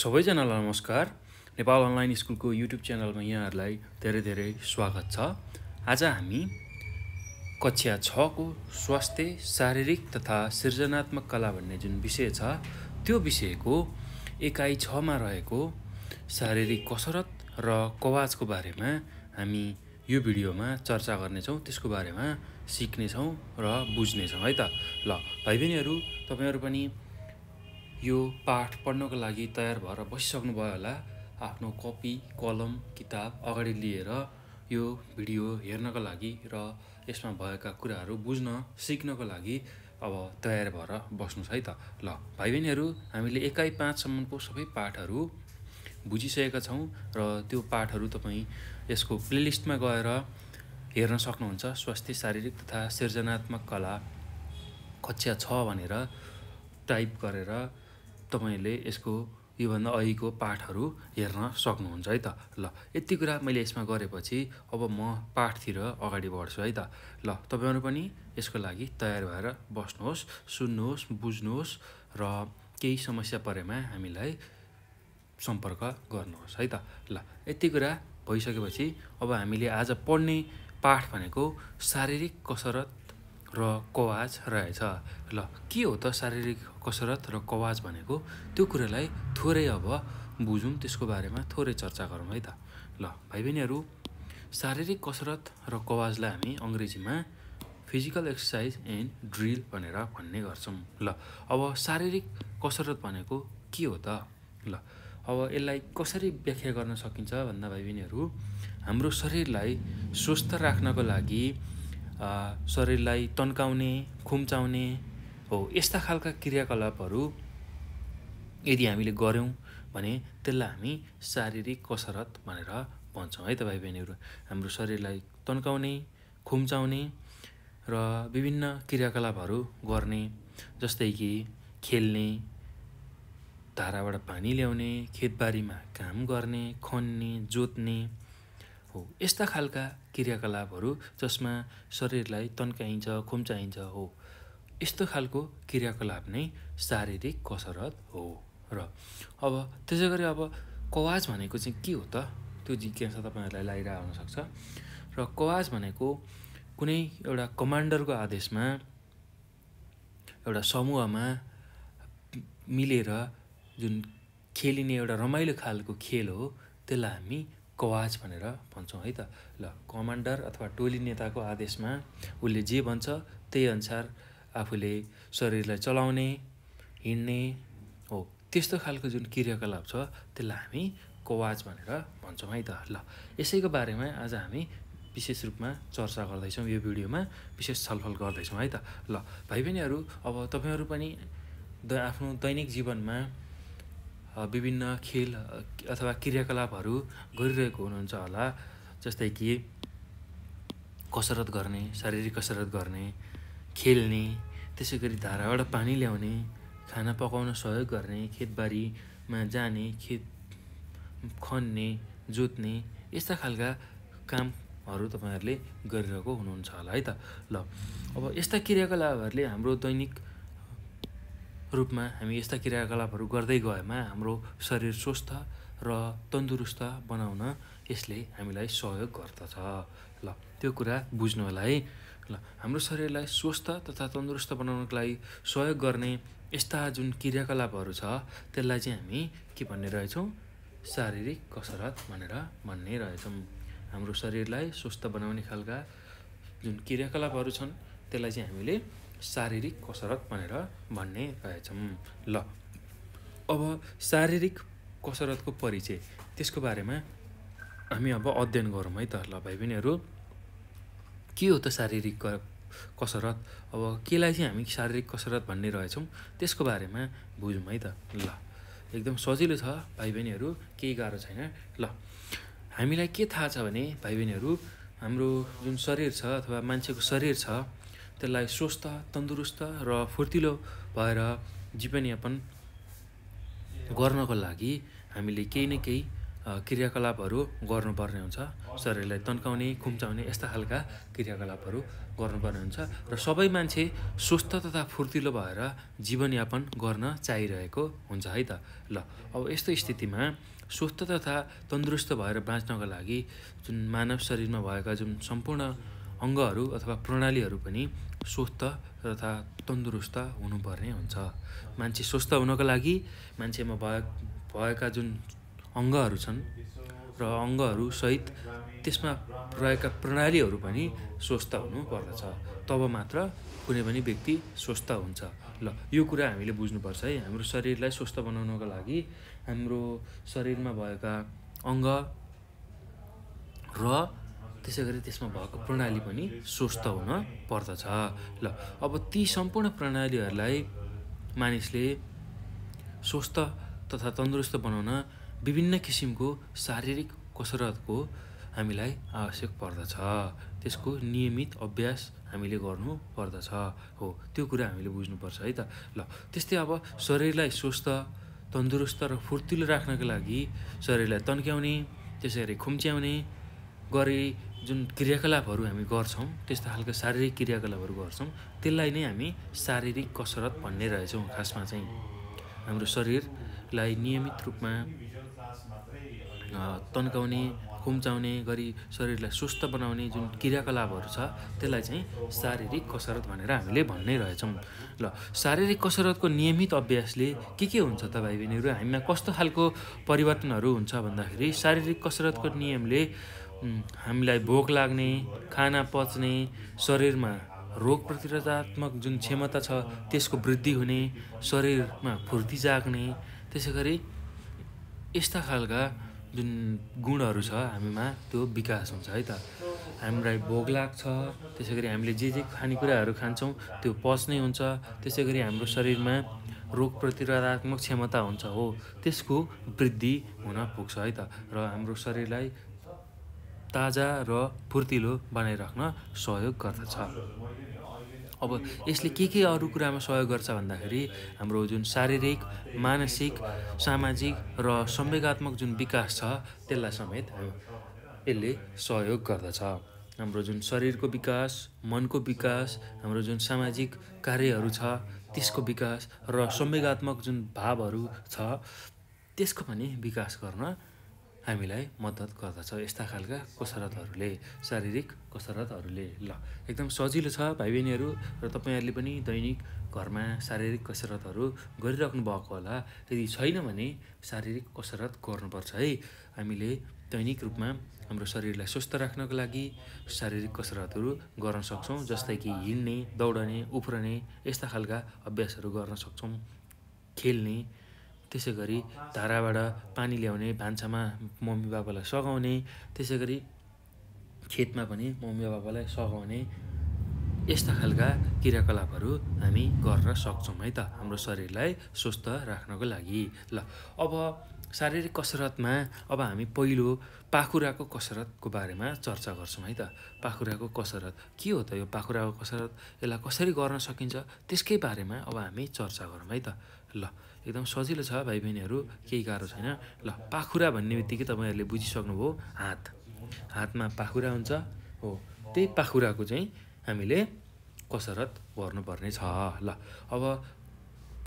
सबैजनालाई नमस्कार नेपाल अनलाइन स्कुलको युट्युब च्यानलमा यहाँहरूलाई धेरै धेरै स्वागत छ आज हामी कक्षा छको स्वास्थ्य शारीरिक तथा सृजनात्मक कला भन्ने जुन विषय छ त्यो विषयको एकाइ छमा रहेको शारीरिक कसरत र कवाजको बारेमा हामी यो भिडियोमा चर्चा गर्नेछौँ त्यसको बारेमा सिक्नेछौँ र बुझ्नेछौँ है त ल भाइ बहिनीहरू तपाईँहरू पनि यो पाठ पढ्नको लागि तयार भएर बसिसक्नुभयो होला आफ्नो कपी कलम किताब अगाडि लिएर यो भिडियो हेर्नको लागि र यसमा भएका कुराहरू बुझ्न सिक्नको लागि अब तयार भएर बस्नुहोस् है त ल भाइ बहिनीहरू हामीले एकाइ पाँचसम्मको सबै पाठहरू बुझिसकेका छौँ र त्यो पाठहरू तपाईँ यसको प्लेलिस्टमा गएर हेर्न सक्नुहुन्छ स्वास्थ्य शारीरिक तथा सृजनात्मक कला कक्षा छ भनेर टाइप गरेर तपाईँहरूले यसको योभन्दा अघिको पाठहरू हेर्न सक्नुहुन्छ है त ल यति कुरा मैले यसमा गरेपछि अब म पाठतिर अगाडि बढ्छु है त ल तपाईँहरू पनि यसको लागि तयार भएर बस्नुहोस् सुन्नुहोस् बुझ्नुहोस् र केही समस्या परेमा हामीलाई सम्पर्क गर्नुहोस् है त ल यति कुरा भइसकेपछि अब हामीले आज पढ्ने पाठ भनेको शारीरिक कसरत र कवाज रहेछ ल के हो त शारीरिक कसरत र कवाज भनेको त्यो कुरालाई थोरै अब बुझौँ त्यसको बारेमा थोरै चर्चा गरौँ है त ल भाइ बहिनीहरू शारीरिक कसरत र कवाजलाई हामी अङ्ग्रेजीमा फिजिकल एक्सर्साइज एन्ड ड्रिल भनेर भन्ने गर्छौँ ल अब शारीरिक कसरत भनेको के हो त ल अब यसलाई कसरी व्याख्या गर्न सकिन्छ भन्दा भाइ बहिनीहरू हाम्रो शरीरलाई स्वस्थ राख्नको लागि शरीरलाई तन्काउने खुम्चाउने हो यस्ता खालका क्रियाकलापहरू यदि हामीले गऱ्यौँ भने त्यसलाई हामी शारीरिक कसरत भनेर भन्छौँ है त भाइ बहिनीहरू हाम्रो शरीरलाई तन्काउने खुम्चाउने र विभिन्न क्रियाकलापहरू गर्ने जस्तै कि खेल्ने धाराबाट पानी ल्याउने खेतबारीमा काम गर्ने खन्ने जोत्ने हो यस्ता खालका क्रियाकलापहरू जसमा शरीरलाई तन्काइन्छ खुम्चाइन्छ हो यस्तो खालको क्रियाकलाप नै शारीरिक कसरत हो र अब त्यसै गरी अब कवाज भनेको चाहिँ के हो त त्यो जिज्ञासा तपाईँहरूलाई लागिरहेको हुनसक्छ र कवाज भनेको कुनै एउटा कमान्डरको आदेशमा एउटा समूहमा मिलेर जुन खेलिने एउटा रमाइलो खालको खेल हो त्यसलाई हामी कवाज भनेर भन्छौँ है त ल कमान्डर अथवा टोली नेताको आदेशमा उसले जे भन्छ त्यही अनुसार आफूले शरीरलाई चलाउने हिँड्ने हो त्यस्तो खालको जुन क्रियाकलाप छ त्यसलाई हामी कवाज भनेर भन्छौँ है त ल यसैको बारेमा आज हामी विशेष रूपमा चर्चा गर्दैछौँ यो भिडियोमा विशेष छलफल गर्दैछौँ है त ल भाइ बहिनीहरू अब तपाईँहरू पनि आफ्नो दैनिक जीवनमा विभिन्न खेल अथवा क्रियाकलापहरू गरिरहेको हुनुहुन्छ होला जस्तै कि कसरत गर्ने शारीरिक कसरत गर्ने खेल्ने त्यसै गरी धाराबाट पानी ल्याउने खाना पकाउन सहयोग गर्ने खेतबारीमा जाने खेत खन्ने जोत्ने यस्ता खालका कामहरू तपाईँहरूले गरिरहेको हुनुहुन्छ होला है त ल अब यस्ता क्रियाकलापहरूले हाम्रो दैनिक रूपमा हामी यस्ता क्रियाकलापहरू गर्दै गएमा हाम्रो शरीर स्वस्थ र तन्दुरुस्त बनाउन यसले हामीलाई सहयोग गर्दछ ल त्यो कुरा बुझ्नु होला है ल हाम्रो शरीरलाई स्वस्थ तथा तन्दुरुस्त बनाउनको लागि सहयोग गर्ने यस्ता जुन क्रियाकलापहरू छ त्यसलाई चाहिँ हामी के भन्ने रहेछौँ शारीरिक कसरत भनेर भन्ने रहेछौँ हाम्रो शरीरलाई स्वस्थ बनाउने खालका जुन क्रियाकलापहरू छन् त्यसलाई चाहिँ हामीले शारीरिक कसरत भनेर भन्ने रहेछौँ ल अब शारीरिक कसरतको परिचय त्यसको बारेमा हामी अब अध्ययन गरौँ है त ल भाइ बहिनीहरू के हो त शारीरिक कसरत अब केलाई चाहिँ हामी शारीरिक कसरत भन्ने रहेछौँ त्यसको बारेमा बुझौँ है त ल एकदम सजिलो छ भाइ बहिनीहरू केही गाह्रो छैन ल हामीलाई के थाहा छ भने भाइ बहिनीहरू हाम्रो जुन शरीर छ अथवा मान्छेको शरीर छ त्यसलाई स्वस्थ तन्दुरुस्त र फुर्तिलो भएर जीवनयापन गर्नको लागि हामीले केही न केही क्रियाकलापहरू गर्नुपर्ने हुन्छ शरीरलाई तन्काउने खुम्चाउने यस्ता खालका क्रियाकलापहरू गर्नुपर्ने हुन्छ र सबै मान्छे स्वस्थ तथा फुर्तिलो भएर जीवनयापन गर्न चाहिरहेको हुन्छ है त ल अब यस्तो स्थितिमा स्वस्थ तथा तन्दुरुस्त भएर बाँच्नको लागि जुन मानव शरीरमा भएका जुन सम्पूर्ण अङ्गहरू अथवा प्रणालीहरू पनि स्वस्थ तथा तन्दुरुस्त हुनुपर्ने हुन्छ मान्छे स्वस्थ हुनको लागि मान्छेमा भए भएका जुन अङ्गहरू छन् र अङ्गहरू सहित त्यसमा रहेका प्रणालीहरू पनि स्वस्थ हुनुपर्दछ तब मात्र कुनै पनि व्यक्ति स्वस्थ हुन्छ ल यो कुरा हामीले बुझ्नुपर्छ है हाम्रो शरीरलाई स्वस्थ बनाउनको लागि हाम्रो शरीरमा भएका अङ्ग र त्यसै गरी त्यसमा भएको प्रणाली पनि स्वस्थ हुन पर्दछ ल अब ती सम्पूर्ण प्रणालीहरूलाई मानिसले स्वस्थ तथा तन्दुरुस्त बनाउन विभिन्न किसिमको शारीरिक कसरतको हामीलाई आवश्यक पर्दछ त्यसको नियमित अभ्यास हामीले गर्नु पर्दछ हो त्यो कुरा हामीले बुझ्नुपर्छ है त ल त्यस्तै अब शरीरलाई स्वस्थ तन्दुरुस्त र फुर्तिलो राख्नको लागि शरीरलाई तन्क्याउने त्यसै गरी खुम्च्याउने गरी जुन क्रियाकलापहरू हामी गर्छौँ त्यस्तो खालको शारीरिक क्रियाकलापहरू गर्छौँ त्यसलाई नै हामी शारीरिक कसरत भन्ने रहेछौँ खासमा चाहिँ हाम्रो शरीरलाई नियमित रूपमा तन्काउने खुम्चाउने गरी शरीरलाई स्वस्थ बनाउने जुन क्रियाकलापहरू छ त्यसलाई चाहिँ शारीरिक कसरत भनेर हामीले भन्नै रहेछौँ ल शारीरिक कसरतको नियमित अभ्यासले के के हुन्छ त भाइ बहिनीहरू हामीमा कस्तो खालको परिवर्तनहरू हुन्छ भन्दाखेरि शारीरिक कसरतको नियमले हामीलाई भोक लाग्ने खाना पच्ने शरीरमा रोग प्रतिरोधात्मक जुन क्षमता छ त्यसको वृद्धि हुने शरीरमा फुर्ती जाग्ने त्यसै गरी यस्ता खालका जुन गुणहरू छ हामीमा त्यो विकास हुन्छ है त हामीलाई भोग लाग्छ त्यसै गरी हामीले जे जे खानेकुराहरू खान्छौँ त्यो पच्ने हुन्छ त्यसै गरी हाम्रो शरीरमा रोग प्रतिरोधात्मक क्षमता हुन्छ हो त्यसको वृद्धि हुन पुग्छ है त र हाम्रो शरीरलाई ताजा र फुर्तिलो बनाइराख्न सहयोग गर्दछ अब यसले के के अरू कुरामा सहयोग गर्छ भन्दाखेरि हाम्रो जुन शारीरिक मानसिक सामाजिक र संवेगात्मक जुन विकास छ त्यसलाई समेत यसले सहयोग गर्दछ हाम्रो जुन शरीरको विकास मनको विकास हाम्रो जुन सामाजिक कार्यहरू छ त्यसको विकास र संवेगात्मक जुन भावहरू छ त्यसको पनि विकास गर्न हामीलाई मद्दत गर्दछ यस्ता खालका कसरतहरूले शारीरिक कसरतहरूले ल एकदम सजिलो छ भाइ बहिनीहरू र तपाईँहरूले पनि दैनिक घरमा शारीरिक कसरतहरू गरिराख्नु भएको होला यदि छैन भने शारीरिक कसरत गर्नुपर्छ है हामीले दैनिक रूपमा हाम्रो शरीरलाई स्वस्थ राख्नको लागि शारीरिक कसरतहरू गर्न सक्छौँ जस्तै कि हिँड्ने दौडने उफ्रने यस्ता खालका अभ्यासहरू गर्न सक्छौँ खेल्ने त्यसै गरी धाराबाट पानी ल्याउने भान्सामा मम्मी बाबालाई सघाउने त्यसै गरी खेतमा पनि मम्मी बाबालाई सघाउने यस्ता खालका क्रियाकलापहरू हामी गर्न सक्छौँ है त हाम्रो शरीरलाई स्वस्थ राख्नको लागि ल अब शारीरिक कसरतमा अब हामी पहिलो पाखुराको कसरतको बारेमा चर्चा गर्छौँ है त पाखुराको कसरत के हो त यो पाखुराको कसरत यसलाई कसरी गर्न सकिन्छ त्यसकै बारेमा अब हामी चर्चा गरौँ है त ल एकदम सजिलो छ भाइ बहिनीहरू केही गाह्रो छैन ल पाखुरा भन्ने बित्तिकै तपाईँहरूले बुझिसक्नुभयो हात हातमा पाखुरा हुन्छ हो त्यही पाखुराको चाहिँ हामीले कसरत गर्नुपर्ने छ ल अब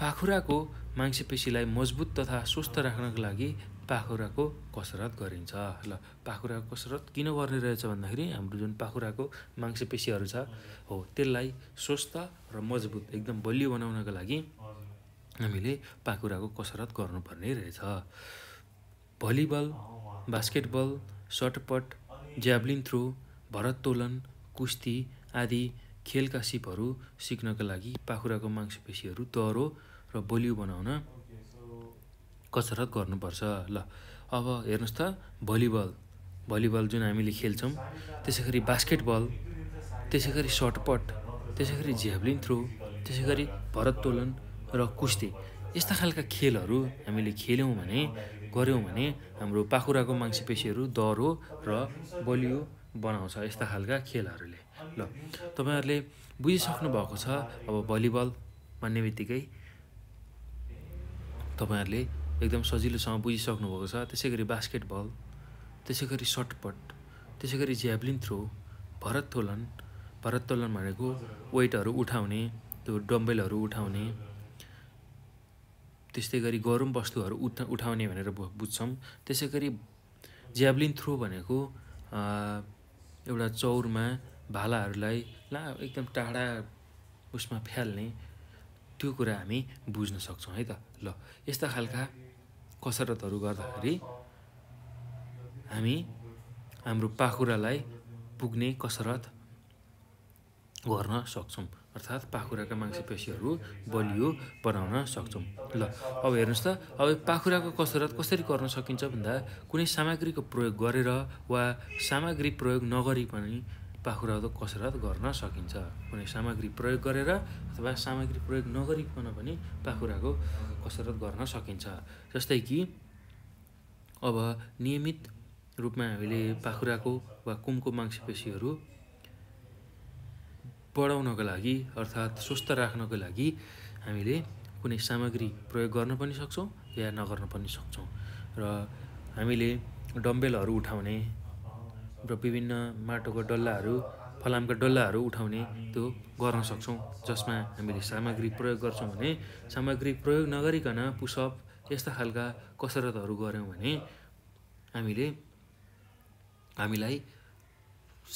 पाखुराको मांसपेसीलाई मजबुत तथा स्वस्थ राख्नको लागि पाखुराको कसरत गरिन्छ ल पाखुराको कसरत किन गर्ने रहेछ भन्दाखेरि हाम्रो जुन पाखुराको मांसपेसीहरू छ हो त्यसलाई स्वस्थ र मजबुत एकदम बलियो बनाउनको लागि हामीले पाखुराको कसरत गर्नुपर्ने रहेछ volleyball basketball shot put javelin throw भरत्तोलन कुस्ती आदि खेलका सिपहरू सिक्नका लागि पाखुराको मांसपेसीहरू दह्रो र बलियो बनाउन कसरत गर्नुपर्छ ल अब हेर्नुहोस् त भलिबल भलिबल जुन हामीले खेल्छौँ त्यसै गरी बास्केटबल त्यसै गरी सर्टपट त्यसै गरी झ्याभलिन थ्रो त्यसै गरी भरत्तोलन र कुस्ती यस्ता खालका खेलहरू हामीले खेल्यौँ भने गऱ्यौँ भने हाम्रो पाखुराको मांसपेसीहरू दह्रो र बलियो बनाउँछ यस्ता खालका खेलहरूले ल तपाईँहरूले बुझिसक्नु भएको छ अब भलिबल भन्ने बित्तिकै तपाईँहरूले एकदम सजिलोसँग बुझिसक्नु भएको छ त्यसै गरी बास्केटबल त्यसै गरी सर्टपट त्यसै गरी ज्याभलिन थ्रो भरत्तोलन भरत्तोलन भनेको वेटहरू उठाउने त्यो डम्बेलहरू उठाउने त्यस्तै गरी गरौँ वस्तुहरू उठा उठाउने भनेर बुझ्छौँ त्यसै गरी ज्याभलिन थ्रो भनेको एउटा चौरमा भालाहरूलाई ला एकदम टाढा उसमा फ्याल्ने त्यो कुरा हामी बुझ्न सक्छौँ है त ल यस्ता खालका कसरतहरू गर्दाखेरि हामी हाम्रो पाखुरालाई पुग्ने कसरत गर्न सक्छौँ अर्थात् पाखुराका मांसपेशीहरू बलियो बनाउन सक्छौँ ल अब हेर्नुहोस् त अब पाखुराको कसरत कसरी गर्न सकिन्छ भन्दा कुनै सामग्रीको प्रयोग गरेर वा सामग्री प्रयोग नगरी पनि पाखुराको कसरत गर्न सकिन्छ कुनै सामग्री प्रयोग गरेर अथवा सामग्री प्रयोग नगरिकन पनि पाखुराको कसरत गर्न सकिन्छ जस्तै कि अब नियमित रूपमा हामीले पाखुराको वा कुमको मांसपेसीहरू बढाउनको लागि अर्थात् स्वस्थ राख्नको लागि हामीले कुनै सामग्री प्रयोग गर्न पनि सक्छौँ या नगर्न पनि सक्छौँ र हामीले डम्बेलहरू उठाउने र विभिन्न माटोको डल्लाहरू फलामका डल्लाहरू उठाउने त्यो गर्न सक्छौँ जसमा हामीले सामग्री प्रयोग गर्छौँ भने सामग्री प्रयोग नगरिकन पुसअप यस्ता खालका कसरतहरू गऱ्यौँ भने हामीले हामीलाई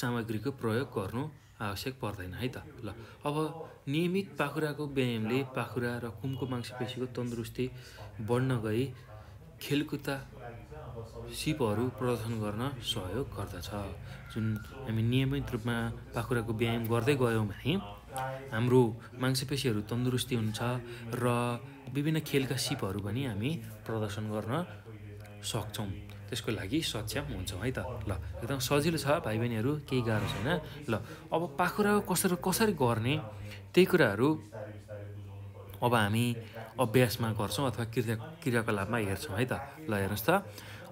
सामग्रीको प्रयोग गर्नु आवश्यक पर्दैन है त ल अब नियमित पाखुराको व्यायामले पाखुरा र कुमको मांसपेसीको तन्दुरुस्ती बढ्न गई खेलकुदा सिपहरू प्रदर्शन गर्न सहयोग गर्दछ जुन हामी नियमित रूपमा पाखुराको व्यायाम गर्दै गयौँ भने हाम्रो मांसपेसीहरू तन्दुरुस्ती हुन्छ र विभिन्न खेलका सिपहरू पनि हामी प्रदर्शन गर्न सक्छौँ त्यसको लागि सक्षम हुन्छौँ है त ल एकदम सजिलो छ भाइ बहिनीहरू केही गाह्रो छैन ल अब पाखुरा कसरी कसरी गर्ने त्यही कुराहरू अब हामी अभ्यासमा गर्छौँ अथवा क्रिया क्रियाकलापमा हेर्छौँ है त ल हेर्नुहोस् त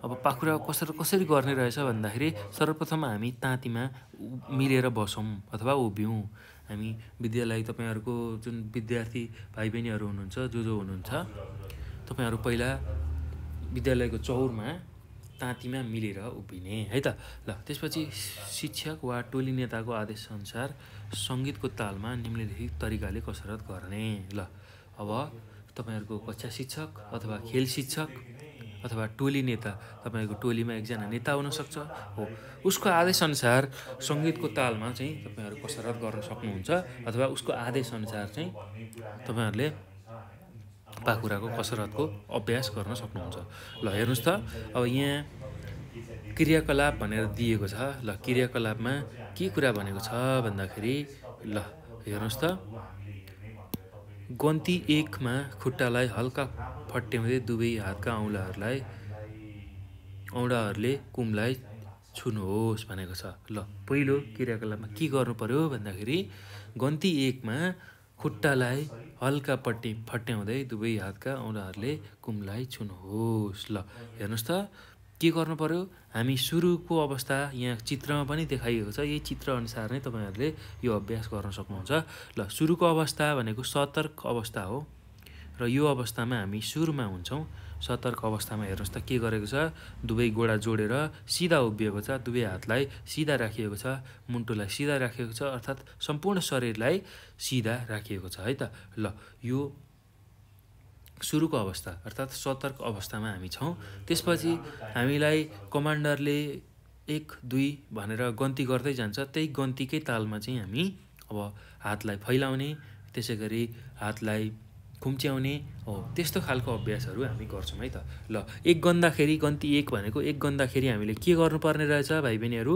अब पाखुरा कसरी कसरी गर्ने रहेछ भन्दाखेरि सर्वप्रथम हामी ताँतीमा मिलेर बसौँ अथवा उभियौँ हामी विद्यालय तपाईँहरूको जुन विद्यार्थी भाइ बहिनीहरू हुनुहुन्छ जो जो हुनुहुन्छ तपाईँहरू पहिला विद्यालयको चौरमा ताँतीमा मिलेर उभिने है त ल त्यसपछि शिक्षक वा टोली नेताको आदेशअनुसार सङ्गीतको तालमा निम्नलिखित तरिकाले कसरत गर्ने ल अब तपाईँहरूको कक्षा शिक्षक अथवा खेल शिक्षक अथवा टोली नेता तपाईँको टोलीमा एकजना नेता हुनसक्छ हो उसको आदेशअनुसार सङ्गीतको तालमा चाहिँ तपाईँहरू कसरत गर्न सक्नुहुन्छ अथवा उसको आदेशअनुसार चाहिँ तपाईँहरूले पाखुराको कसरतको अभ्यास गर्न सक्नुहुन्छ ल हेर्नुहोस् त अब यहाँ क्रियाकलाप भनेर दिएको छ ल क्रियाकलापमा के कुरा भनेको छ भन्दाखेरि ल हेर्नुहोस् त गन्ती एकमा खुट्टालाई हल्का फट्याउँदै दुवै हातका औँलाहरूलाई औँडाहरूले कुमलाई छुनुहोस् भनेको छ ल पहिलो क्रियाकलापमा के गर्नु पऱ्यो भन्दाखेरि गन्ती एकमा खुट्टालाई हल्कापट्टि फट्याउँदै दुवै हातका औँलाहरूले कुमलाई छुनुहोस् ल हेर्नुहोस् त के गर्नु पऱ्यो हामी सुरुको अवस्था यहाँ चित्रमा पनि देखाइएको छ यही चित्रअनुसार नै तपाईँहरूले यो अभ्यास गर्न सक्नुहुन्छ ल सुरुको अवस्था भनेको सतर्क अवस्था हो र यो अवस्थामा हामी सुरुमा हुन्छौँ सतर्क अवस्थामा हेर्नुहोस् त के गरेको छ दुवै गोडा जोडेर सिधा उभिएको छ दुवै हातलाई सिधा राखिएको छ मुन्टुलाई सिधा राखिएको छ अर्थात् सम्पूर्ण शरीरलाई सिधा राखिएको छ है त ल यो सुरुको अवस्था अर्थात् सतर्क अवस्थामा हामी छौँ त्यसपछि हामीलाई कमान्डरले एक दुई भनेर गन्ती गर्दै जान्छ त्यही गन्तीकै तालमा चाहिँ हामी अब हातलाई फैलाउने त्यसै गरी हातलाई खुम्च्याउने हो त्यस्तो खालको अभ्यासहरू हामी गर्छौँ है त ल एक गन्दाखेरि गन्ती एक भनेको एक गन्दाखेरि हामीले के गर्नुपर्ने रहेछ भाइ बहिनीहरू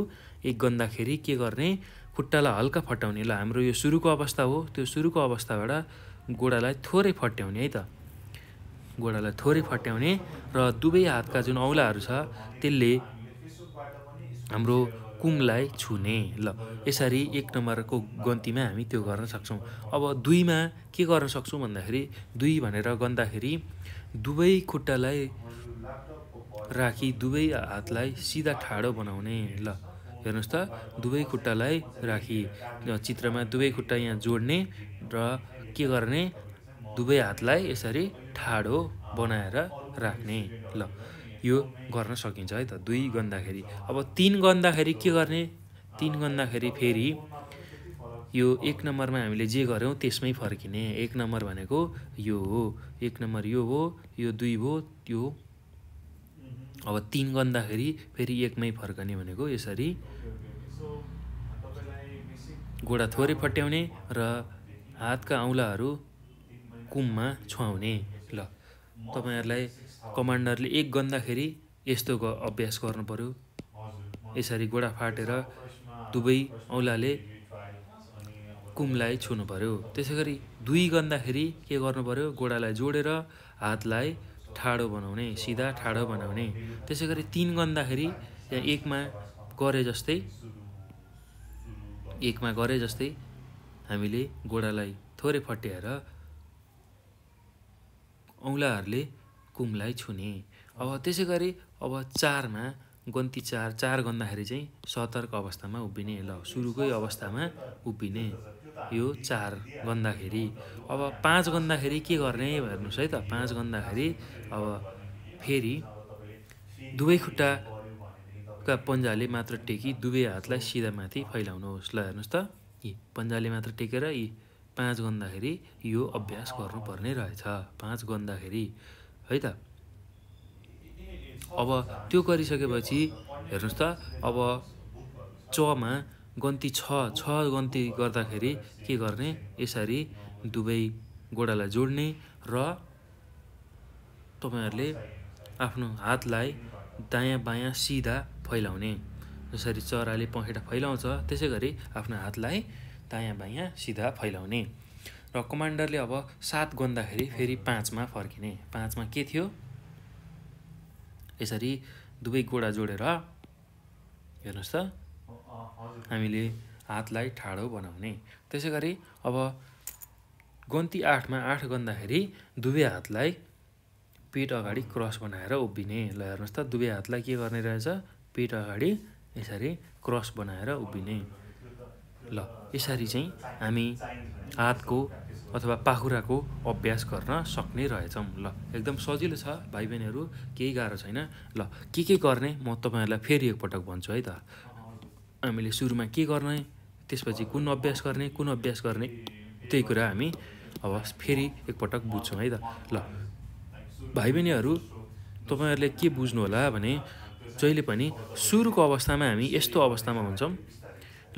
एक गन्दाखेरि के गर्ने खुट्टालाई हल्का फटाउने ल हाम्रो यो सुरुको अवस्था हो त्यो सुरुको अवस्थाबाट गोडालाई थोरै फट्याउने है त गोडालाई थोरै फट्याउने र दुवै हातका जुन औँलाहरू छ त्यसले हाम्रो कुमलाई छुने ल यसरी एक नम्बरको गन्तीमा हामी त्यो गर्न सक्छौँ अब दुईमा के गर्न सक्छौँ भन्दाखेरि दुई भनेर गन्दाखेरि दुवै खुट्टालाई राखी दुवै हातलाई सिधा ठाडो बनाउने ल हेर्नुहोस् त दुवै खुट्टालाई राखी चित्रमा दुवै खुट्टा यहाँ जोड्ने र के गर्ने दुवै हातलाई यसरी ठाडो बनाएर राख्ने ल यो गर्न सकिन्छ है त दुई गन्दाखेरि अब तिन गन्दाखेरि के गर्ने तिन गन्दाखेरि फेरि यो एक नम्बरमा हामीले जे गऱ्यौँ त्यसमै फर्किने एक नम्बर भनेको यो हो एक नम्बर यो हो यो दुई हो त्यो अब तिन गन्दाखेरि फेरि एकमै फर्कने भनेको यसरी गोडा थोरै फट्याउने र हातका औँलाहरू कुममा छुवाउने ल तपाईँहरूलाई कमान्डरले एक गन्दाखेरि यस्तो अभ्यास गर्नुपऱ्यो यसरी गोडा फाटेर दुवै औँलाले कुमलाई छुनु पर्यो त्यसै गरी दुई गन्दाखेरि के गर्नु पर्यो गोडालाई जोडेर हातलाई ठाडो बनाउने सिधा ठाडो बनाउने त्यसै गरी तिन गन्दाखेरि त्यहाँ एकमा गरे जस्तै एकमा गरे जस्तै हामीले गोडालाई थोरै फट्याएर औँलाहरूले कुमलाई छुने अब त्यसै गरी अब चारमा गन्ती चार चार गन्दाखेरि चाहिँ सतर्क अवस्थामा उभिने ल सुरुकै अवस्थामा उभिने यो चार गन्दाखेरि अब पाँच गन्दाखेरि के गर्ने हेर्नुहोस् है त पाँच गन्दाखेरि अब फेरि दुवै खुट्टाका पन्जाले मात्र टेकी दुवै हातलाई सिधा माथि फैलाउनुहोस् ल हेर्नुहोस् त यी पन्जाले मात्र टेकेर यी पाँच गन्दाखेरि यो अभ्यास गर्नुपर्ने रहेछ पाँच गन्दाखेरि है त अब त्यो गरिसकेपछि हेर्नुहोस् त अब चमा गन्ती छ छ गन्ती गर्दाखेरि के गर्ने यसरी दुवै गोडालाई जोड्ने र तपाईँहरूले आफ्नो हातलाई दायाँ बायाँ सिधा फैलाउने जसरी चराले पखेटा फैलाउँछ त्यसै गरी आफ्नो हातलाई दायाँ बायाँ सिधा फैलाउने र कमान्डरले अब सात गन्दाखेरि फेरि पाँचमा फर्किने पाँचमा के थियो यसरी दुवै गोडा जोडेर हेर्नुहोस् त हामीले हातलाई ठाडो बनाउने त्यसै गरी अब गन्ती आठमा आठ गन्दाखेरि दुवै हातलाई पेट अगाडि क्रस बनाएर उभिने ल हेर्नुहोस् त दुवै हातलाई के गर्ने रहेछ पेट अगाडि यसरी क्रस बनाएर उभिने ल यसरी चाहिँ हामी हातको अथवा पाखुराको अभ्यास गर्न सक्ने रहेछौँ ल एकदम सजिलो छ भाइ बहिनीहरू केही गाह्रो छैन ल के के गर्ने म तपाईँहरूलाई फेरि एकपटक भन्छु है त हामीले सुरुमा के गर्ने त्यसपछि कुन अभ्यास गर्ने कुन अभ्यास गर्ने त्यही कुरा हामी अब फेरि एकपटक बुझ्छौँ है त ल भाइ बहिनीहरू तपाईँहरूले के बुझ्नु होला भने जहिले पनि सुरुको अवस्थामा हामी यस्तो अवस्थामा हुन्छौँ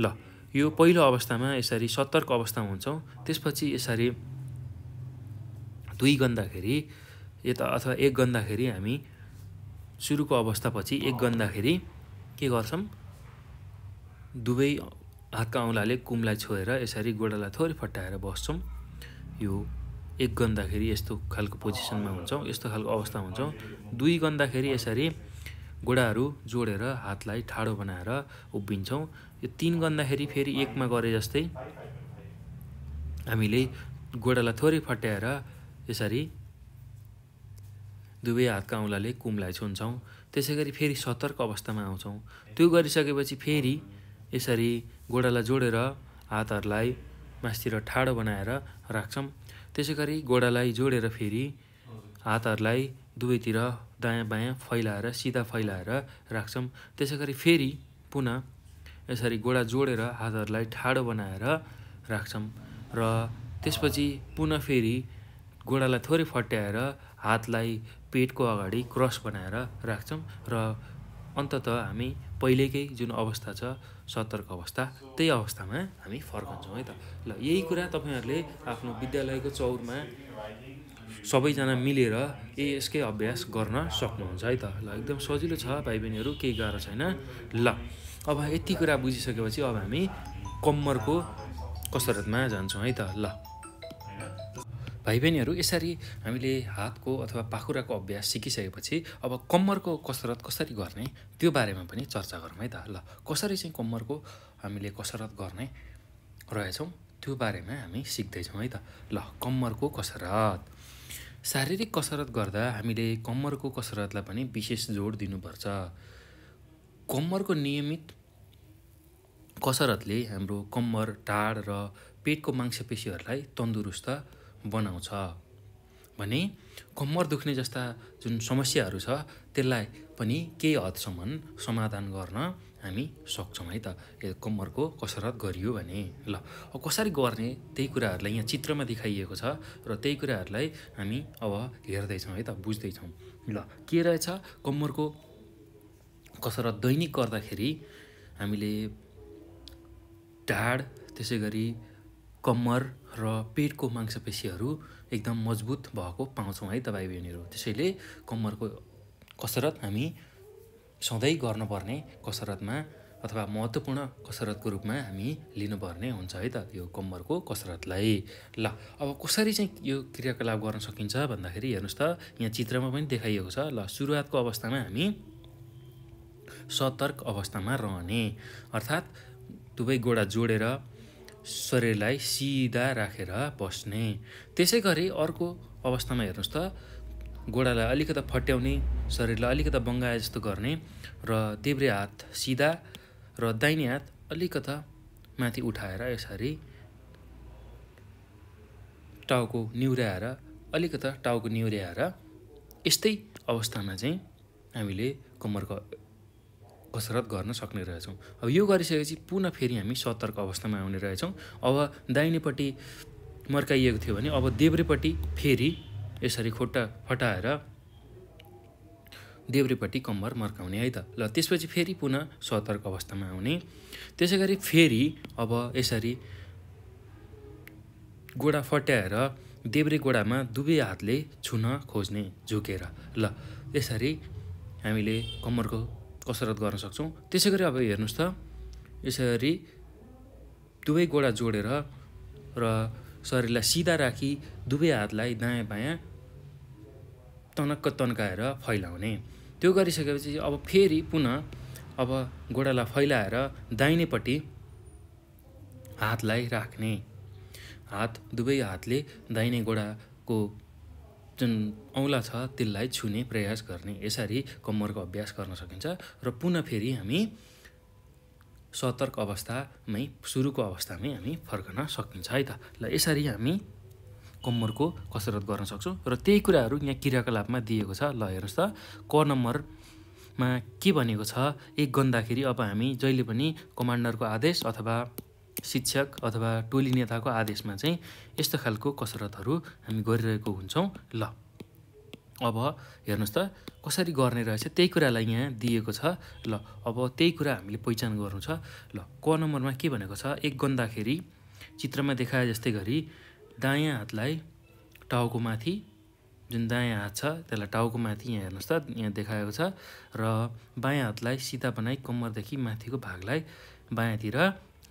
ल यो पहिलो अवस्थामा यसरी सतर्क अवस्थामा हुन्छौँ त्यसपछि यसरी दुई गन्दाखेरि यता अथवा एक गन्दाखेरि हामी सुरुको अवस्थापछि एक गन्दाखेरि के गर्छौँ दुवै हातका औँलाले कुमलाई छोएर यसरी गोडालाई थोरै फटाएर बस्छौँ यो एक गन्दाखेरि यस्तो खालको पोजिसनमा हुन्छौँ यस्तो खालको अवस्था हुन्छौँ दुई गन्दाखेरि यसरी गोडाहरू जोडेर हातलाई ठाडो बनाएर उभिन्छौँ यो तिन गर्दाखेरि फेरि एकमा गरे जस्तै हामीले गोडालाई थोरै फट्याएर यसरी दुवै हातका औँलाले कुमलाई छुन्छौँ त्यसै गरी फेरि सतर्क अवस्थामा आउँछौँ त्यो गरिसकेपछि फेरि यसरी गोडालाई जोडेर हातहरूलाई मासतिर ठाडो बनाएर राख्छौँ त्यसै गरी गोडालाई जोडेर फेरि हातहरूलाई दुवैतिर दायाँ बायाँ फैलाएर सिधा फैलाएर राख्छौँ त्यसै गरी फेरि पुनः यसरी गोडा जोडेर हातहरूलाई ठाडो बनाएर राख्छौँ र त्यसपछि पुनः फेरि गोडालाई थोरै फट्याएर हातलाई पेटको अगाडि क्रस बनाएर राख्छौँ र अन्तत हामी पहिलेकै जुन अवस्था छ सतर्क अवस्था त्यही अवस्थामा हामी फर्कन्छौँ है त ल यही कुरा तपाईँहरूले आफ्नो विद्यालयको चौरमा सबैजना मिलेर ए यसकै अभ्यास गर्न सक्नुहुन्छ है त ल एकदम सजिलो छ भाइ बहिनीहरू केही गाह्रो छैन ल अब यति कुरा बुझिसकेपछि अब हामी कम्मरको कसरतमा जान्छौँ है त ल भाइ बहिनीहरू यसरी हामीले हातको अथवा पाखुराको अभ्यास सिकिसकेपछि अब कम्मरको कसरत कसरी गर्ने त्यो बारेमा पनि चर्चा गरौँ है त ल कसरी चाहिँ कम्मरको हामीले कसरत गर्ने रहेछौँ त्यो बारेमा हामी सिक्दैछौँ है त ल कम्मरको कसरत शारीरिक कसरत गर्दा हामीले कम्मरको कसरतलाई पनि विशेष जोड दिनुपर्छ कम्मरको नियमित कसरतले हाम्रो कम्मर ढाड र पेटको मांसपेसीहरूलाई तन्दुरुस्त बनाउँछ भने कम्मर दुख्ने जस्ता जुन समस्याहरू छ त्यसलाई पनि केही हदसम्म समाधान गर्न हामी सक्छौँ है त कम्मरको कसरत गरियो भने ल कसरी गर्ने त्यही कुराहरूलाई यहाँ चित्रमा देखाइएको छ र त्यही कुराहरूलाई हामी अब हेर्दैछौँ है त बुझ्दैछौँ ल के रहेछ कम्मरको कसरत दैनिक गर्दाखेरि हामीले ढाड त्यसै गरी कम्मर र पेटको मांसपेसीहरू एकदम मजबुत भएको पाउँछौँ है तपाईँ बहिनीहरू त्यसैले कम्मरको कसरत हामी सधैँ गर्नुपर्ने कसरतमा अथवा महत्त्वपूर्ण कसरतको रूपमा हामी लिनुपर्ने हुन्छ है त यो कम्मरको कसरतलाई ल अब कसरी चाहिँ यो क्रियाकलाप गर्न सकिन्छ भन्दाखेरि हेर्नुहोस् त यहाँ चित्रमा पनि देखाइएको छ ल सुरुवातको अवस्थामा हामी सतर्क अवस्थामा रहने अर्थात् दुवै गोडा जोडेर शरीरलाई सिधा राखेर बस्ने त्यसै गरी अर्को अवस्थामा हेर्नुहोस् त गोडालाई अलिकता फट्याउने शरीरलाई अलिकता बङ्गाए जस्तो गर्ने र देब्रे हात सिधा र दाहिने हात अलिकता माथि उठाएर यसरी टाउको निहुर्याएर अलिकता टाउको निहुर्याएर यस्तै अवस्थामा चाहिँ हामीले कम्मरको कसरत गर्न सक्ने रहेछौँ अब यो गरिसकेपछि पुनः फेरि हामी सतर्क अवस्थामा आउने रहेछौँ अब दाहिनेपट्टि मर्काइएको थियो भने अब देब्रेपट्टि फेरि यसरी खुट्टा फटाएर देब्रेपट्टि कम्बर मर्काउने है त ल त्यसपछि फेरि पुनः सतर्क अवस्थामा आउने त्यसै गरी फेरि अब यसरी गोडा फट्याएर देब्रे गोडामा दुवै हातले छुन खोज्ने झुकेर ल यसरी हामीले कम्मरको कसरत गर्न सक्छौँ त्यसै गरी अब हेर्नुहोस् त यसरी दुवै गोडा जोडेर र शरीरलाई सिधा राखी दुवै हातलाई दायाँ बायाँ तनक्क तन्काएर फैलाउने त्यो गरिसकेपछि अब फेरि पुनः अब गोडालाई फैलाएर दाहिनेपट्टि हातलाई राख्ने हात दुवै हातले दाहिने गोडाको जुन औँला छ त्यसलाई छुने प्रयास गर्ने यसरी कम्मरको अभ्यास गर्न सकिन्छ र पुनः फेरि हामी सतर्क अवस्थामै सुरुको अवस्थामै हामी फर्कन सकिन्छ है त ल यसरी हामी कम्मरको कसरत गर्न सक्छौँ र त्यही कुराहरू यहाँ क्रियाकलापमा दिएको छ ल हेर्नुहोस् त क नम्बरमा के भनेको छ एक गन्दाखेरि अब हामी जहिले पनि कमान्डरको आदेश अथवा शिक्षक अथवा टोली नेताको आदेशमा चाहिँ यस्तो खालको कसरतहरू हामी गरिरहेको हुन्छौँ ल अब हेर्नुहोस् त कसरी गर्ने रहेछ त्यही कुरालाई यहाँ दिएको छ ल अब त्यही कुरा हामीले पहिचान गर्नु छ ल क नम्बरमा के भनेको छ एक गन्दाखेरि चित्रमा देखाए जस्तै गरी दायाँ हातलाई टाउको माथि जुन दायाँ हात छ त्यसलाई टाउको माथि यहाँ हेर्नुहोस् त यहाँ देखाएको छ र बायाँ हातलाई सिधा बनाई कम्मरदेखि माथिको भागलाई बायाँतिर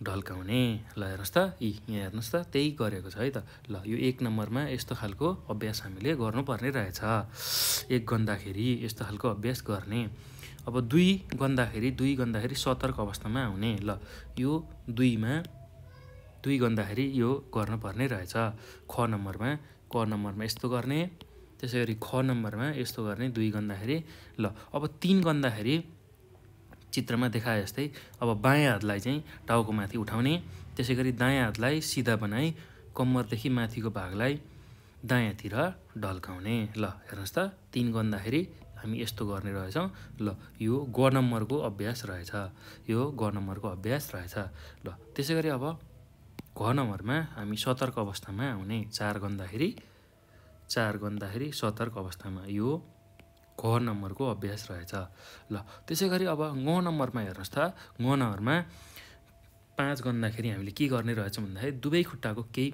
ढल्काउने ल हेर्नुहोस् त यी यहाँ हेर्नुहोस् त त्यही गरेको छ है त ल यो एक नम्बरमा यस्तो खालको अभ्यास हामीले गर्नुपर्ने रहेछ एक गन्दाखेरि यस्तो खालको अभ्यास गर्ने अब दुई गन्दाखेरि दुई गन्दाखेरि सतर्क अवस्थामा आउने ल यो दुईमा दुई गन्दाखेरि यो गर्नुपर्ने रहेछ ख नम्बरमा क नम्बरमा यस्तो गर्ने त्यसै गरी ख नम्बरमा यस्तो गर्ने दुई गन्दाखेरि ल अब तिन गन्दाखेरि चित्रमा देखाए जस्तै अब बायाँ हातलाई चाहिँ टाउको माथि उठाउने त्यसै गरी दायाँ हातलाई सिधा बनाई कम्मरदेखि माथिको भागलाई दायाँतिर ढल्काउने ल हेर्नुहोस् त तिन गन्दाखेरि हामी यस्तो गर्ने रहेछौँ ल यो ग नम्बरको अभ्यास रहेछ यो ग नम्बरको अभ्यास रहेछ ल त्यसै गरी अब घ नम्बरमा हामी सतर्क अवस्थामा आउने चार गन्दाखेरि चार गन्दाखेरि सतर्क अवस्थामा यो घ नम्बरको अभ्यास रहेछ ल त्यसै गरी अब ङ नम्बरमा हेर्नुहोस् त ङ नम्बरमा पाँच गन्दाखेरि हामीले के गर्ने रहेछौँ भन्दाखेरि दुवै खुट्टाको केही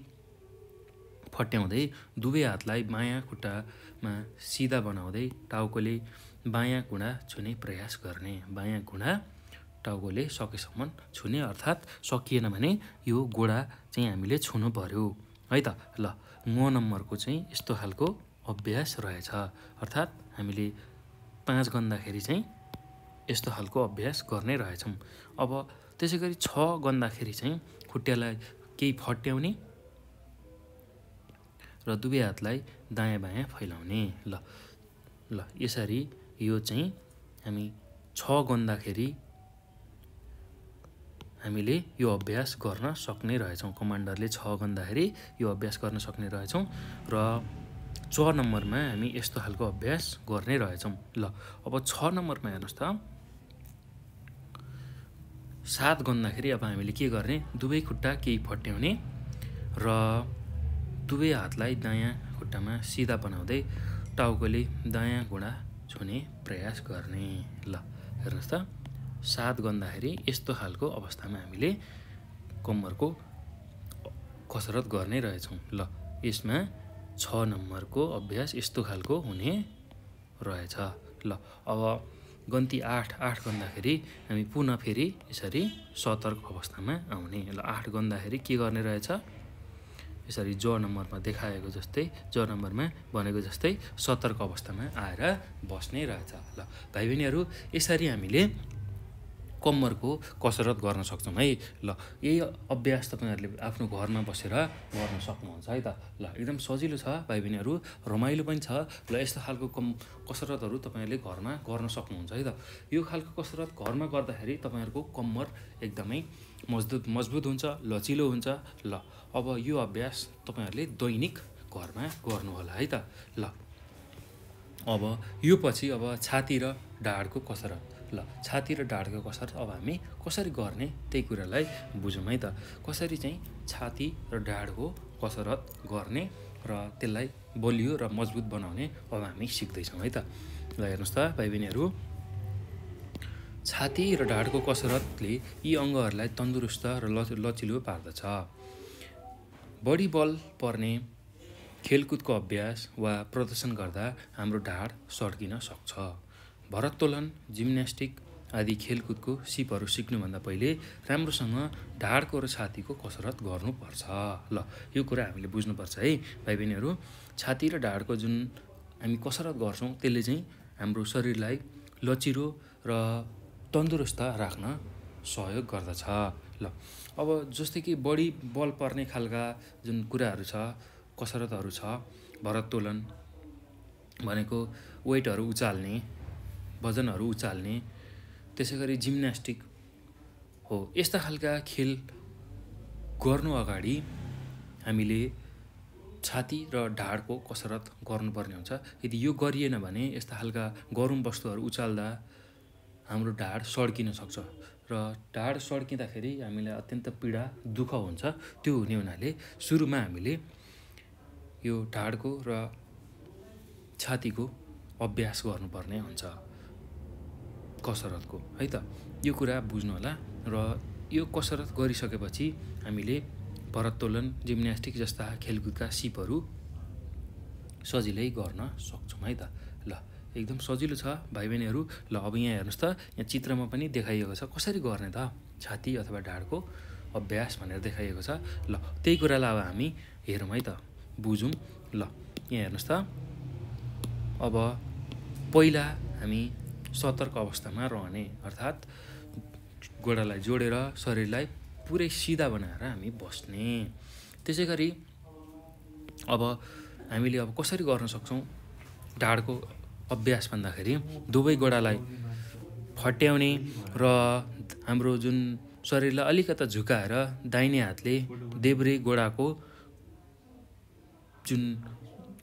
फट्याउँदै दुवै हातलाई बायाँ खुट्टामा सिधा बनाउँदै टाउकोले बायाँ घुँडा छुने प्रयास गर्ने बायाँ घुँडा टाउकोले सकेसम्म छुने अर्थात् सकिएन भने यो गोडा चाहिँ हामीले छुनु पऱ्यो है त ल ङ नम्बरको चाहिँ यस्तो खालको अभ्यास रहेछ अर्थात् हामीले पाँच गन्दाखेरि चाहिँ यस्तो खालको अभ्यास गर्ने रहेछौँ अब त्यसै गरी छ गन्दाखेरि चाहिँ खुट्टालाई केही फट्याउने र दुवै हातलाई दायाँ बायाँ फैलाउने ल ल यसरी यो चाहिँ हामी छ गन्दाखेरि हामीले यो अभ्यास गर्न सक्ने रहेछौँ कमान्डरले छ गन्दाखेरि यो अभ्यास गर्न सक्ने रहेछौँ र छ नम्बरमा हामी यस्तो खालको अभ्यास गर्ने रहेछौँ ल अब छ नम्बरमा हेर्नुहोस् त सात गन्दाखेरि अब हामीले के गर्ने दुवै खुट्टा केही फट्याउने र दुवै हातलाई दायाँ खुट्टामा सिधा बनाउँदै टाउकोले दायाँ घुँडा छुने प्रयास गर्ने ल हेर्नुहोस् त सात गन्दाखेरि यस्तो खालको अवस्थामा हामीले कम्मरको कसरत गर्ने रहेछौँ ल यसमा छ नम्बरको अभ्यास यस्तो खालको हुने रहेछ ल अब गन्ती आठ आठ गन्दाखेरि हामी पुनः फेरि यसरी सतर्क अवस्थामा आउने ल आठ गन्दाखेरि के गर्ने रहेछ यसरी ज नम्बरमा देखाएको जस्तै ज नम्बरमा भनेको जस्तै सतर्क अवस्थामा आएर बस्ने रहेछ ल भाइ बहिनीहरू यसरी हामीले कम्मरको कसरत गर्न सक्छौँ है ल यही अभ्यास तपाईँहरूले आफ्नो घरमा बसेर गर्न सक्नुहुन्छ है त ल एकदम सजिलो छ भाइ बहिनीहरू रमाइलो पनि छ ल यस्तो खालको कम कसरतहरू तपाईँहरूले घरमा गर्न सक्नुहुन्छ है त यो खालको कसरत घरमा गर्दाखेरि तपाईँहरूको कम्मर एकदमै मजबुत मजबुत हुन्छ लचिलो हुन्छ ल अब यो अभ्यास तपाईँहरूले दैनिक घरमा गर्नुहोला है त ल अब यो पछि अब छाती र ढाडको कसरत ल छाती र ढाडको कसरत अब हामी कसरी गर्ने त्यही कुरालाई बुझौँ है त कसरी चाहिँ छाती र ढाडको कसरत गर्ने र त्यसलाई बलियो र मजबुत बनाउने अब हामी सिक्दैछौँ है त ल हेर्नुहोस् त भाइ बहिनीहरू छाती र ढाडको कसरतले यी अङ्गहरूलाई तन्दुरुस्त र लच लचिलो पार्दछ बढी बल पर्ने खेलकुदको अभ्यास वा प्रदर्शन गर्दा हाम्रो ढाड सड्किन सक्छ भरत्तोलन जिम्नास्टिक आदि खेलकुदको सिपहरू सिक्नुभन्दा पहिले राम्रोसँग ढाडको र छातीको कसरत गर्नुपर्छ ल यो कुरा हामीले बुझ्नुपर्छ है भाइ बहिनीहरू छाती र ढाडको जुन हामी कसरत गर्छौँ त्यसले चाहिँ हाम्रो शरीरलाई लचिरो र तन्दुरुस्त राख्न सहयोग गर्दछ ल अब जस्तै कि बढी बल पर्ने खालका जुन कुराहरू छ कसरतहरू छ भरत्तोलन भनेको वेटहरू उचाल्ने भजनहरू उचाल्ने त्यसै गरी जिम्नास्टिक हो यस्ता खालका खेल गर्नु अगाडि हामीले छाती र ढाडको कसरत गर्नुपर्ने हुन्छ यदि यो गरिएन भने यस्ता खालका गरम वस्तुहरू उचाल्दा हाम्रो ढाड सड्किन सक्छ र ढाड सड्किँदाखेरि हामीलाई अत्यन्त पीडा दुःख हुन्छ त्यो हुने हुनाले सुरुमा हामीले यो ढाडको र छातीको अभ्यास गर्नुपर्ने हुन्छ कसरतको है त यो कुरा बुझ्नु होला र यो कसरत गरिसकेपछि हामीले भरत्तोलन जिम्नास्टिक जस्ता खेलकुदका सिपहरू सजिलै गर्न सक्छौँ है त ल एकदम सजिलो छ भाइ बहिनीहरू ल अब यहाँ हेर्नुहोस् त यहाँ चित्रमा पनि देखाइएको छ कसरी गर्ने त छाती अथवा ढाडको अभ्यास भनेर देखाइएको छ ल त्यही कुरालाई अब हामी हेरौँ है त बुझौँ ल यहाँ हेर्नुहोस् त अब पहिला हामी सतर्क अवस्थामा रहने अर्थात् गोडालाई जोडेर शरीरलाई पुरै सिधा बनाएर हामी बस्ने त्यसै गरी अब हामीले अब कसरी गर्न सक्छौँ ढाडको अभ्यास भन्दाखेरि दुवै गोडालाई फट्याउने र हाम्रो जुन शरीरलाई अलिकता झुकाएर दाहिने हातले देब्रे गोडाको जुन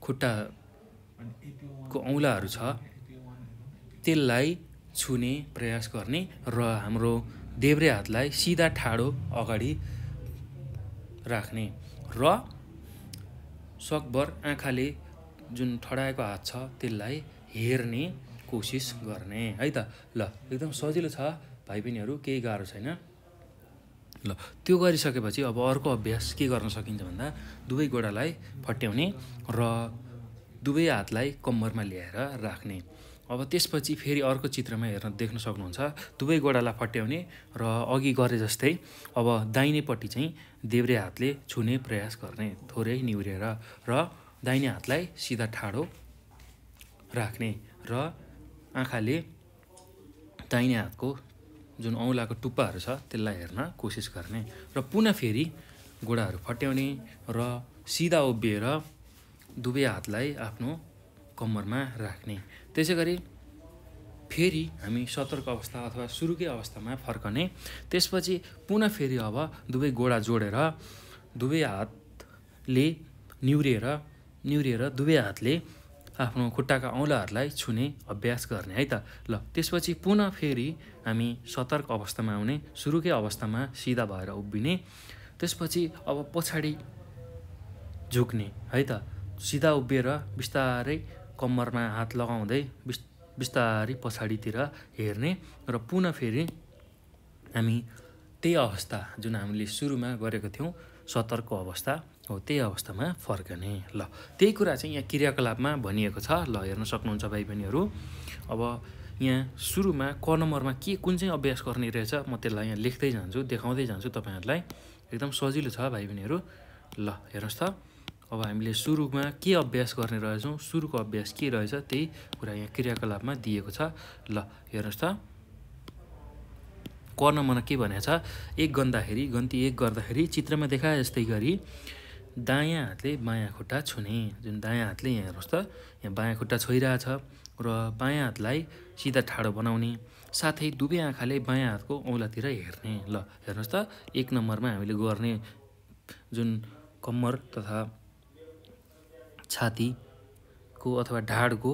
खुट्टाको औँलाहरू छ त्यसलाई छुने प्रयास गर्ने र हाम्रो देब्रे हातलाई सिधा ठाडो अगाडि राख्ने र सकभर आँखाले जुन ठडाएको हात छ त्यसलाई हेर्ने कोसिस गर्ने है त ल एकदम सजिलो छ भाइ बहिनीहरू केही गाह्रो छैन ल त्यो गरिसकेपछि अब अर्को अभ्यास के गर्न सकिन्छ भन्दा दुवै गोडालाई फट्याउने र दुवै हातलाई कम्मरमा ल्याएर राख्ने अब त्यसपछि फेरि अर्को चित्रमा हेर्न देख्न सक्नुहुन्छ दुवै गोडालाई फट्याउने र अघि गरे जस्तै अब दाहिनेपट्टि चाहिँ देब्रे हातले छुने प्रयास गर्ने थोरै निहुरेर र दाहिने हातलाई सिधा ठाडो राख्ने र आँखाले दाहिने हातको जुन औँलाको टुप्पाहरू छ त्यसलाई हेर्न कोसिस गर्ने र पुनः फेरि गोडाहरू फट्याउने र सिधा उभिएर दुवै हातलाई आफ्नो कम्मरमा राख्ने त्यसै गरी फेरि हामी सतर्क अवस्था अथवा सुरुकै अवस्थामा फर्कने त्यसपछि पुनः फेरि अब दुवै गोडा जोडेर दुवै हातले निहुरिएर निहुरिएर दुवै हातले आफ्नो खुट्टाका औँलाहरूलाई छुने अभ्यास गर्ने है त ल त्यसपछि पुनः फेरि हामी सतर्क अवस्थामा आउने सुरुकै अवस्थामा सिधा भएर उभिने त्यसपछि अब पछाडि झुक्ने है त सिधा उभिएर बिस्तारै कम्मरमा हात लगाउँदै बिस् बिस्तारै पछाडितिर हेर्ने र पुनः फेरि हामी त्यही अवस्था जुन हामीले सुरुमा गरेको थियौँ सतर्क अवस्था हो त्यही अवस्थामा फर्कने ल त्यही कुरा चाहिँ यहाँ क्रियाकलापमा भनिएको छ ल हेर्न सक्नुहुन्छ भाइ बहिनीहरू अब यहाँ सुरुमा क नम्बरमा के कुन चाहिँ अभ्यास गर्ने रहेछ म त्यसलाई यहाँ लेख्दै जान्छु देखाउँदै जान्छु तपाईँहरूलाई एकदम सजिलो छ भाइ बहिनीहरू ल हेर्नुहोस् त अब हामीले सुरुमा के अभ्यास गर्ने रहेछौँ सुरुको अभ्यास के रहेछ त्यही कुरा यहाँ क्रियाकलापमा दिएको छ ल हेर्नुहोस् त कर्णमना के भनेको छ एक गन्दाखेरि गन्ती एक गर्दाखेरि चित्रमा देखा जस्तै गरी दायाँ हातले बायाँ खुट्टा छुने जुन दायाँ हातले यहाँ हेर्नुहोस् त यहाँ बायाँ खुट्टा छोइरहेछ र बायाँ हातलाई सिधा ठाडो बनाउने साथै दुवै आँखाले बायाँ हातको औँलातिर हेर्ने ल हेर्नुहोस् त एक नम्बरमा हामीले गर्ने जुन कम्मर तथा छातीको अथवा ढाडको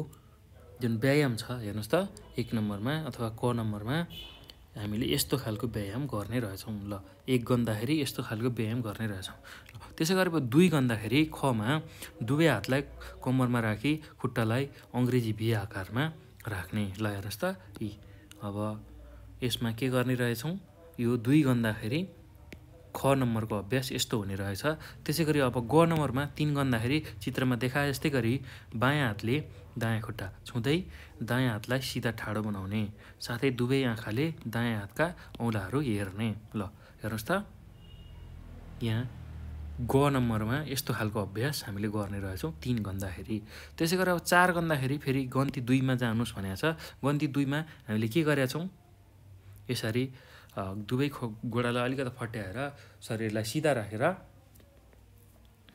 जुन व्यायाम छ हेर्नुहोस् त एक नम्बरमा अथवा क नम्बरमा हामीले यस्तो खालको व्यायाम गर्ने रहेछौँ ल एक गन्दाखेरि यस्तो खालको व्यायाम गर्ने रहेछौँ त्यसै गरेर दुई गन्दाखेरि खमा दुवै हातलाई कम्मरमा राखी खुट्टालाई अङ्ग्रेजी भी आकारमा राख्ने ल हेर्नुहोस् त यी अब यसमा के गर्ने रहेछौँ यो दुई गन्दाखेरि ख नम्बरको अभ्यास यस्तो हुने रहेछ त्यसै गरी अब ग नम्बरमा तिन गन्दाखेरि चित्रमा देखाए जस्तै गरी बायाँ हातले दायाँ खुट्टा छुँदै दायाँ हातलाई सिधा ठाडो बनाउने साथै दुवै आँखाले दायाँ हातका औँलाहरू हेर्ने ल हेर्नुहोस् त यहाँ ग नम्बरमा यस्तो खालको अभ्यास हामीले गर्ने रहेछौँ तिन गन्दाखेरि त्यसै गरी अब चार गन्दाखेरि फेरि गन्ती दुईमा जानुहोस् भनेको छ गन्ती दुईमा हामीले के गरेका छौँ यसरी दुवै खो गोडालाई अलिकति फट्याएर शरीरलाई सिधा राखेर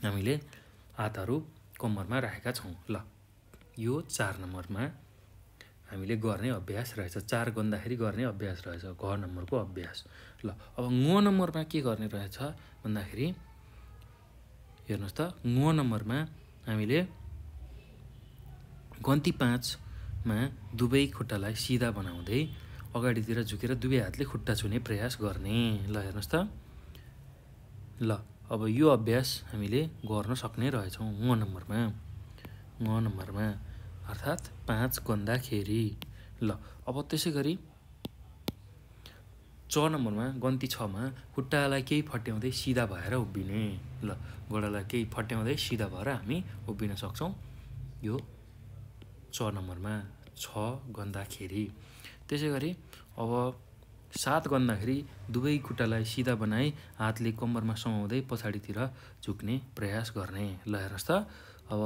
हामीले हातहरू कम्मरमा राखेका छौँ ल यो चार नम्बरमा हामीले गर्ने अभ्यास रहेछ चार गन्दाखेरि गर्ने अभ्यास रहेछ घर नम्बरको अभ्यास ल अब ङ नम्बरमा के गर्ने रहेछ भन्दाखेरि हेर्नुहोस् त ङ नम्बरमा हामीले गन्ती पाँचमा दुवै खुट्टालाई सिधा बनाउँदै अगाडितिर झुकेर दुवै हातले खुट्टा छुने प्रयास गर्ने ल हेर्नुहोस् त ल अब यो अभ्यास हामीले गर्न सक्ने रहेछौँ म नम्बरमा म नम्बरमा अर्थात् पाँच गन्दाखेरि ल अब त्यसै गरी च नम्बरमा गन्ती छमा खुट्टालाई केही फट्याउँदै सिधा भएर उभिने ल गोडालाई केही फट्याउँदै सिधा भएर हामी उभिन सक्छौँ यो च नम्बरमा छ गन्दाखेरि त्यसै गरी अब सात गन्दाखेरि दुवै खुट्टालाई सिधा बनाई हातले कम्बरमा समाउँदै पछाडितिर झुक्ने प्रयास गर्ने ल हेर्नुहोस् त अब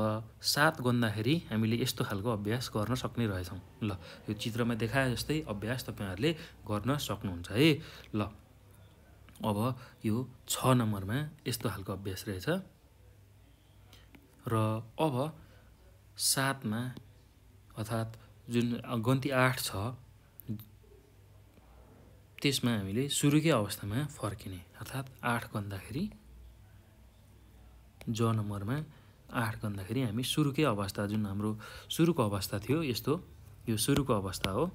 सात गन्दाखेरि हामीले यस्तो खालको अभ्यास गर्न सक्ने रहेछौँ ल यो चित्रमा देखाए जस्तै अभ्यास तपाईँहरूले गर्न सक्नुहुन्छ है ल अब यो छ नम्बरमा यस्तो खालको अभ्यास रहेछ र अब सातमा अर्थात् जुन गन्ती आठ छ त्यसमा हामीले सुरुकै अवस्थामा फर्किने अर्थात् आठ गन्दाखेरि ज नम्बरमा आठ गन्दाखेरि हामी सुरुकै अवस्था जुन हाम्रो सुरुको अवस्था थियो यस्तो यो सुरुको अवस्था हो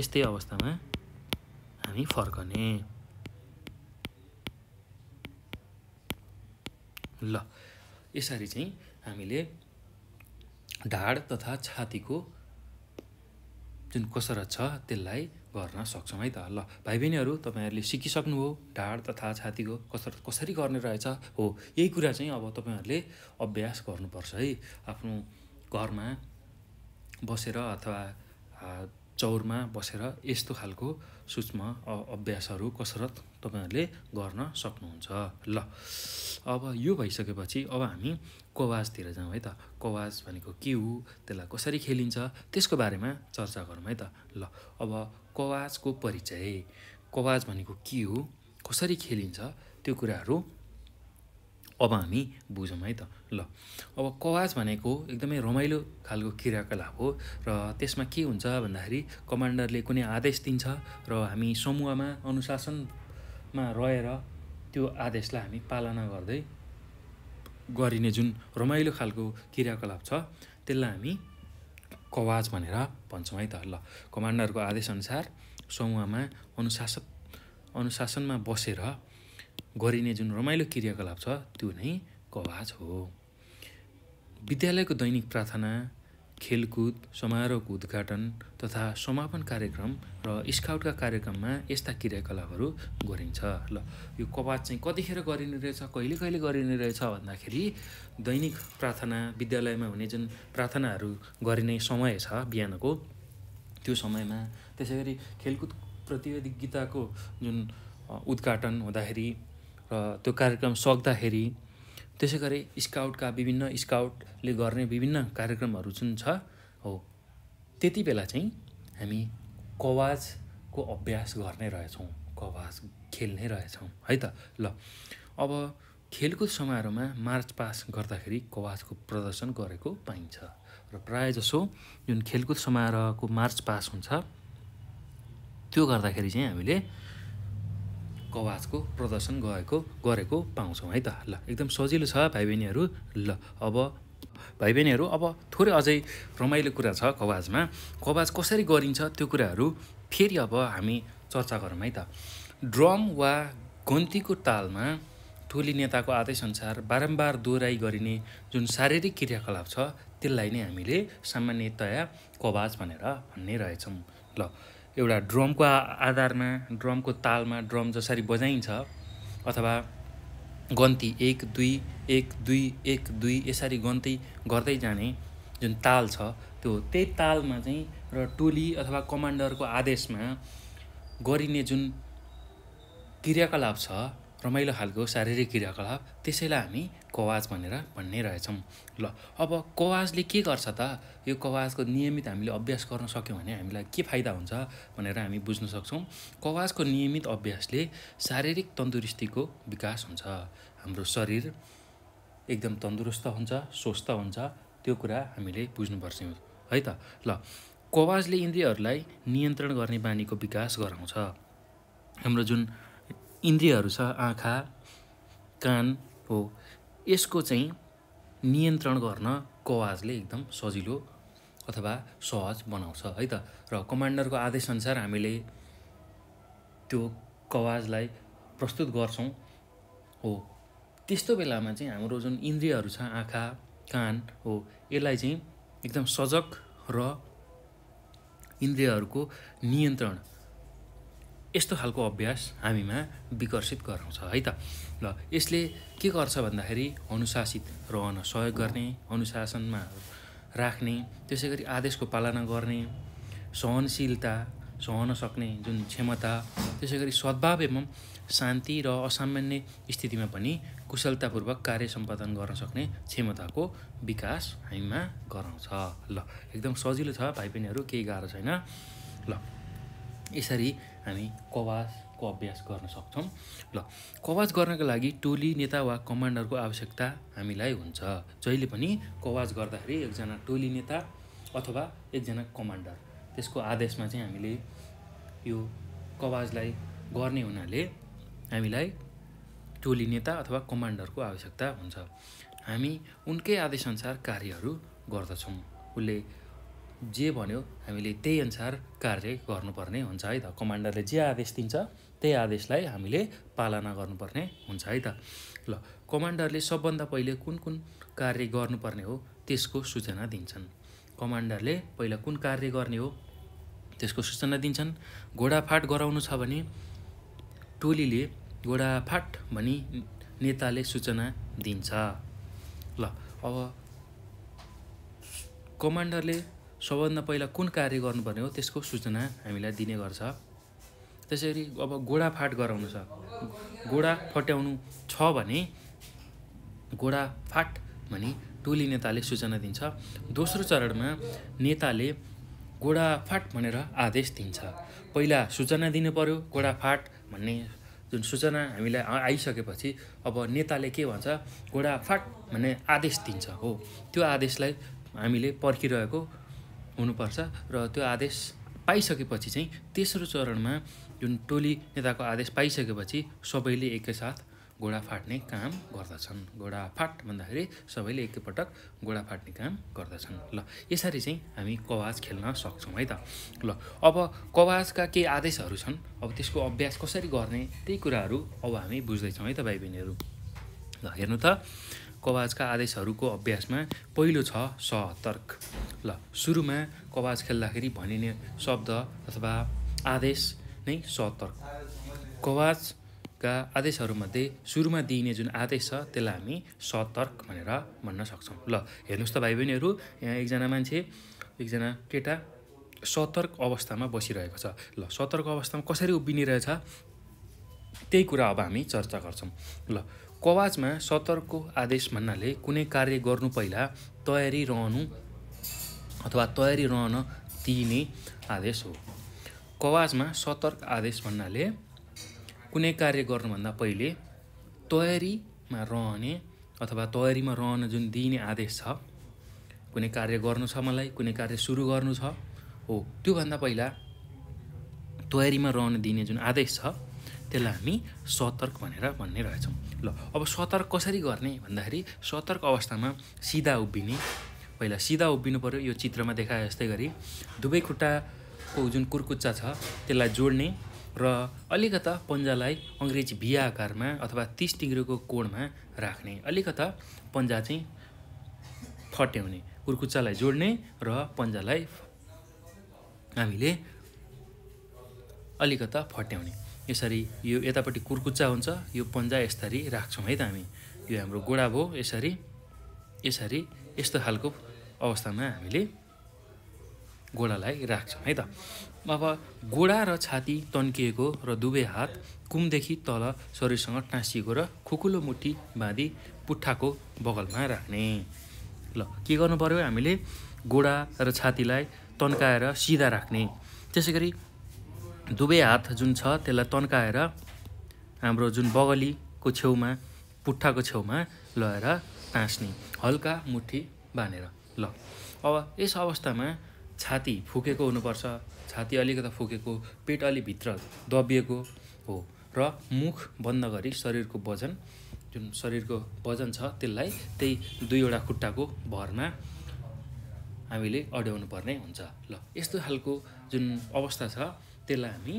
यस्तै अवस्थामा हामी फर्कने ल यसरी चाहिँ हामीले ढाड तथा छातीको जुन कसरत छ त्यसलाई गर्न सक्छौँ है त ल भाइ बहिनीहरू तपाईँहरूले सिकिसक्नुभयो ढाड तथा छातीको कसरत कसरी गर्ने रहेछ हो यही कुरा चाहिँ अब तपाईँहरूले अभ्यास गर्नुपर्छ है आफ्नो घरमा बसेर अथवा चौरमा बसेर यस्तो खालको सूक्ष्म अभ्यासहरू कसरत तपाईँहरूले गर्न सक्नुहुन्छ ल अब यो भइसकेपछि अब हामी कवाजतिर जाउँ है त कवाज भनेको के हो त्यसलाई कसरी खेलिन्छ त्यसको बारेमा चर्चा गरौँ है त ल अब कवाजको परिचय कवाज भनेको के हो कसरी खेलिन्छ त्यो कुराहरू अब हामी बुझौँ है त ल अब कवाज भनेको एकदमै रमाइलो खालको क्रियाकलाप हो र त्यसमा के हुन्छ भन्दाखेरि कमान्डरले कुनै आदेश दिन्छ र हामी समूहमा अनुशासनमा रहेर त्यो आदेशलाई हामी पालना गर्दै गरिने जुन रमाइलो खालको क्रियाकलाप छ त्यसलाई हामी कवाज भनेर भन्छौँ है त ल कमान्डरको आदेशअनुसार समूहमा अनुशासन अनुशासनमा बसेर गरिने जुन रमाइलो क्रियाकलाप छ त्यो नै कवाज हो विद्यालयको दैनिक प्रार्थना खेलकुद समारोहको उद्घाटन तथा समापन कार्यक्रम र स्काउटका कार्यक्रममा यस्ता क्रियाकलापहरू गरिन्छ ल यो कपात चाहिँ कतिखेर गरिने रहेछ कहिले कहिले गरिने रहेछ भन्दाखेरि दैनिक प्रार्थना विद्यालयमा हुने जुन प्रार्थनाहरू गरिने समय छ बिहानको त्यो समयमा त्यसै गरी खेलकुद प्रतियोगिताको जुन उद्घाटन हुँदाखेरि र त्यो कार्यक्रम सक्दाखेरि त्यसै गरी स्काउटका विभिन्न स्काउटले गर्ने विभिन्न कार्यक्रमहरू जुन छ हो त्यति बेला चाहिँ हामी कवाजको अभ्यास गर्ने रहेछौँ कवाज खेल्ने रहेछौँ है त ल अब खेलकुद समारोहमा मार्च पास गर्दाखेरि कवाजको प्रदर्शन गरेको पाइन्छ र जसो जुन खेलकुद समारोहको मार्च पास हुन्छ त्यो गर्दाखेरि चाहिँ हामीले कवाजको प्रदर्शन गएको गरेको पाउँछौँ है त ल एकदम सजिलो छ भाइ बहिनीहरू ल अब भाइ बहिनीहरू अब थोरै अझै रमाइलो कुरा छ कवाजमा कवाज कसरी गरिन्छ त्यो कुराहरू फेरि अब हामी चर्चा गरौँ है त ड्रम वा गन्तीको तालमा टोली नेताको आदेशअनुसार बारम्बार दोहोऱ्याइ गरिने जुन शारीरिक क्रियाकलाप छ त्यसलाई नै हामीले सामान्यतया कवाज भनेर भन्ने रहेछौँ ल एउटा ड्रमको आधारमा ड्रमको तालमा ड्रम जसरी बजाइन्छ अथवा गन्ती एक दुई एक दुई एक दुई यसरी गन्ती गर्दै जाने जुन ताल छ त्यो त्यही तालमा चाहिँ र टोली अथवा कमान्डरको आदेशमा गरिने जुन क्रियाकलाप छ रमाइलो खालको शारीरिक क्रियाकलाप त्यसैलाई हामी कवाज भनेर भन्ने रहेछौँ ल अब कवाजले के गर्छ त यो कवाजको नियमित हामीले अभ्यास गर्न सक्यौँ भने हामीलाई के फाइदा हुन्छ भनेर हामी बुझ्न सक्छौँ कवाजको नियमित अभ्यासले शारीरिक तन्दुरुस्तीको विकास हुन्छ हाम्रो शरीर एकदम तन्दुरुस्त हुन्छ स्वस्थ हुन्छ त्यो कुरा हामीले बुझ्नुपर्छ है त ल कवाजले इन्द्रियहरूलाई नियन्त्रण गर्ने बानीको विकास गराउँछ हाम्रो जुन इन्द्रियहरू छ आँखा कान हो यसको चाहिँ नियन्त्रण गर्न कवाजले एकदम सजिलो अथवा सहज बनाउँछ है त र कमान्डरको आदेशअनुसार हामीले त्यो कवाजलाई प्रस्तुत गर्छौँ हो त्यस्तो बेलामा चाहिँ हाम्रो जुन इन्द्रियहरू छ आँखा कान हो यसलाई चाहिँ एकदम सजग र इन्द्रियहरूको नियन्त्रण यस्तो खालको अभ्यास हामीमा विकसित गराउँछ है त ल यसले के गर्छ भन्दाखेरि अनुशासित रहन सहयोग गर्ने अनुशासनमा राख्ने त्यसै गरी आदेशको पालना गर्ने सहनशीलता सहन सक्ने जुन क्षमता त्यसै गरी सद्भाव एवं शान्ति र असामान्य स्थितिमा पनि कुशलतापूर्वक कार्य सम्पादन गर्न सक्ने क्षमताको विकास हामीमा गराउँछ ल एकदम सजिलो छ भाइ बहिनीहरू केही गाह्रो छैन ल यसरी हामी कवाजको अभ्यास गर्न सक्छौँ ल कवाज गर्नका लागि टोली नेता वा कमान्डरको आवश्यकता हामीलाई हुन्छ जहिले पनि कवाज गर्दाखेरि एकजना टोली नेता अथवा एकजना कमान्डर त्यसको आदेशमा चाहिँ हामीले यो कवाजलाई गर्ने हुनाले हामीलाई टोली नेता अथवा कमान्डरको आवश्यकता हुन्छ हामी उनकै आदेशअनुसार कार्यहरू गर्दछौँ उसले जे भन्यो हामीले त्यही अनुसार कार्य गर्नुपर्ने हुन्छ है त कमान्डरले जे आदेश दिन्छ त्यही आदेशलाई हामीले पालना गर्नुपर्ने हुन्छ है त ल कमान्डरले सबभन्दा पहिले कुन कुन कार्य गर्नुपर्ने हो त्यसको सूचना दिन्छन् कमान्डरले पहिला कुन कार्य गर्ने हो त्यसको सूचना दिन्छन् घोडाफाट गराउनु छ भने टोलीले घोडाफाट भनी नेताले सूचना दिन्छ ल अब कमान्डरले सबभन्दा पहिला कुन कार्य गर्नुपर्ने हो त्यसको सूचना हामीलाई दिने गर्छ त्यसरी अब गोडाफाट गराउनु छ गोडा फट्याउनु छ भने गोडा फाट भने टोली नेताले सूचना दिन्छ दोस्रो चरणमा नेताले गोडा फाट भनेर आदेश दिन्छ पहिला सूचना दिनु पर्यो गोडा फाट भन्ने जुन सूचना हामीलाई आइसकेपछि अब नेताले के भन्छ गोडा फाट भन्ने आदेश दिन्छ हो त्यो आदेशलाई हामीले पर्खिरहेको हुनुपर्छ र त्यो आदेश पाइसकेपछि चाहिँ तेस्रो चरणमा जुन टोली नेताको आदेश पाइसकेपछि सबैले एकैसाथ घोडा फाट्ने काम गर्दछन् घोडा फाट भन्दाखेरि सबैले एकैपटक घोडा फाट्ने काम गर्दछन् ल यसरी चाहिँ हामी कवाज खेल्न सक्छौँ है त ल अब कवाजका केही आदेशहरू छन् अब त्यसको अभ्यास कसरी गर्ने त्यही कुराहरू अब हामी बुझ्दैछौँ है त भाइ बहिनीहरू ल हेर्नु त कवाजका आदेशहरूको अभ्यासमा पहिलो छ सतर्क ल सुरुमा कवाज खेल्दाखेरि भनिने शब्द अथवा आदेश नै सतर्क कवाजका आदेशहरूमध्ये सुरुमा दिइने जुन आदेश छ त्यसलाई हामी सतर्क भनेर भन्न सक्छौँ ल हेर्नुहोस् त भाइ बहिनीहरू यहाँ एकजना मान्छे एकजना केटा सतर्क अवस्थामा बसिरहेको छ ल सतर्क अवस्थामा कसरी उभिनिरहेछ त्यही कुरा अब हामी चर्चा गर्छौँ ल कवाजमा सतर्कको आदेश भन्नाले कुनै कार्य गर्नु पहिला तयारी रहनु अथवा तयारी रहन दिइने आदेश हो कवाजमा सतर्क आदेश भन्नाले कुनै कार्य गर्नुभन्दा पहिले तयारीमा रहने अथवा तयारीमा रहन जुन दिइने आदेश छ कुनै कार्य गर्नु छ मलाई कुनै कार्य सुरु गर्नु छ हो त्योभन्दा पहिला तयारीमा रहन दिने जुन आदेश छ त्यसलाई हामी सतर्क भनेर भन्ने रहेछौँ ल अब सतर्क कसरी गर्ने भन्दाखेरि सतर्क अवस्थामा सिधा उभिने पहिला सिधा उभिनु पऱ्यो यो चित्रमा देखाए जस्तै गरी दुवै खुट्टाको जुन कुर्कुच्चा छ त्यसलाई जोड्ने र अलिकता पन्जालाई अङ्ग्रेजी भिया आकारमा अथवा तिस डिग्रीको कोणमा राख्ने अलिकता पन्जा चाहिँ फट्याउने कुर्कुच्चालाई जोड्ने र पन्जालाई हामीले अलिकता फट्याउने यसरी यो यतापट्टि कुर्कुच्चा हुन्छ यो पन्जा यसरी राख्छौँ है त हामी यो हाम्रो गोडा भयो यसरी यसरी यस्तो खालको अवस्थामा हामीले गोडालाई राख्छौँ है त अब गोडा र छाती तन्किएको र दुवै हात कुमदेखि तल शरीरसँग टाँसिएको र खुकुलो मुठी बाँधी पुट्ठाको बगलमा राख्ने ल के गर्नु पऱ्यो हामीले गोडा र छातीलाई तन्काएर सिधा राख्ने त्यसै गरी दुवै हात जुन छ त्यसलाई तन्काएर हाम्रो जुन बगलीको छेउमा पुट्ठाको छेउमा लगाएर टाँस्ने हल्का मुठी बाँधेर ल अब यस अवस्थामा छाती फुकेको हुनुपर्छ छाती अलिकता फुकेको पेट भित्र दबिएको हो र मुख बन्द गरी शरीरको वजन जुन शरीरको वजन छ त्यसलाई त्यही दुईवटा खुट्टाको भरमा हामीले अड्याउनु पर्ने हुन्छ ल यस्तो खालको जुन अवस्था छ त्यसलाई हामी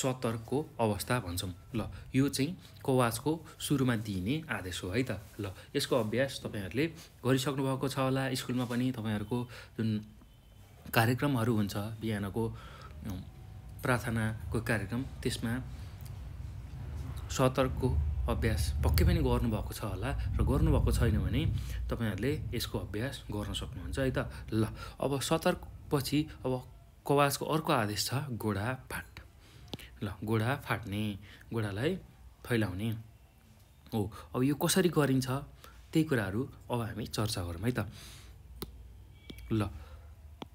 सतर्कको अवस्था भन्छौँ ल यो चाहिँ कवाचको सुरुमा दिइने आदेश हो है त ल यसको अभ्यास तपाईँहरूले गरिसक्नु भएको छ होला स्कुलमा पनि तपाईँहरूको जुन कार्यक्रमहरू हुन्छ बिहानको प्रार्थनाको कार्यक्रम त्यसमा सतर्कको अभ्यास पक्कै पनि गर्नुभएको छ होला र गर्नुभएको छैन भने तपाईँहरूले यसको अभ्यास गर्न सक्नुहुन्छ है त ल अब सतर्क पछि अब कवासको अर्को आदेश छ गोडा फाट ल गोडा फाट्ने गोडालाई फैलाउने हो अब यो कसरी गरिन्छ त्यही कुराहरू अब हामी चर्चा गरौँ है त ल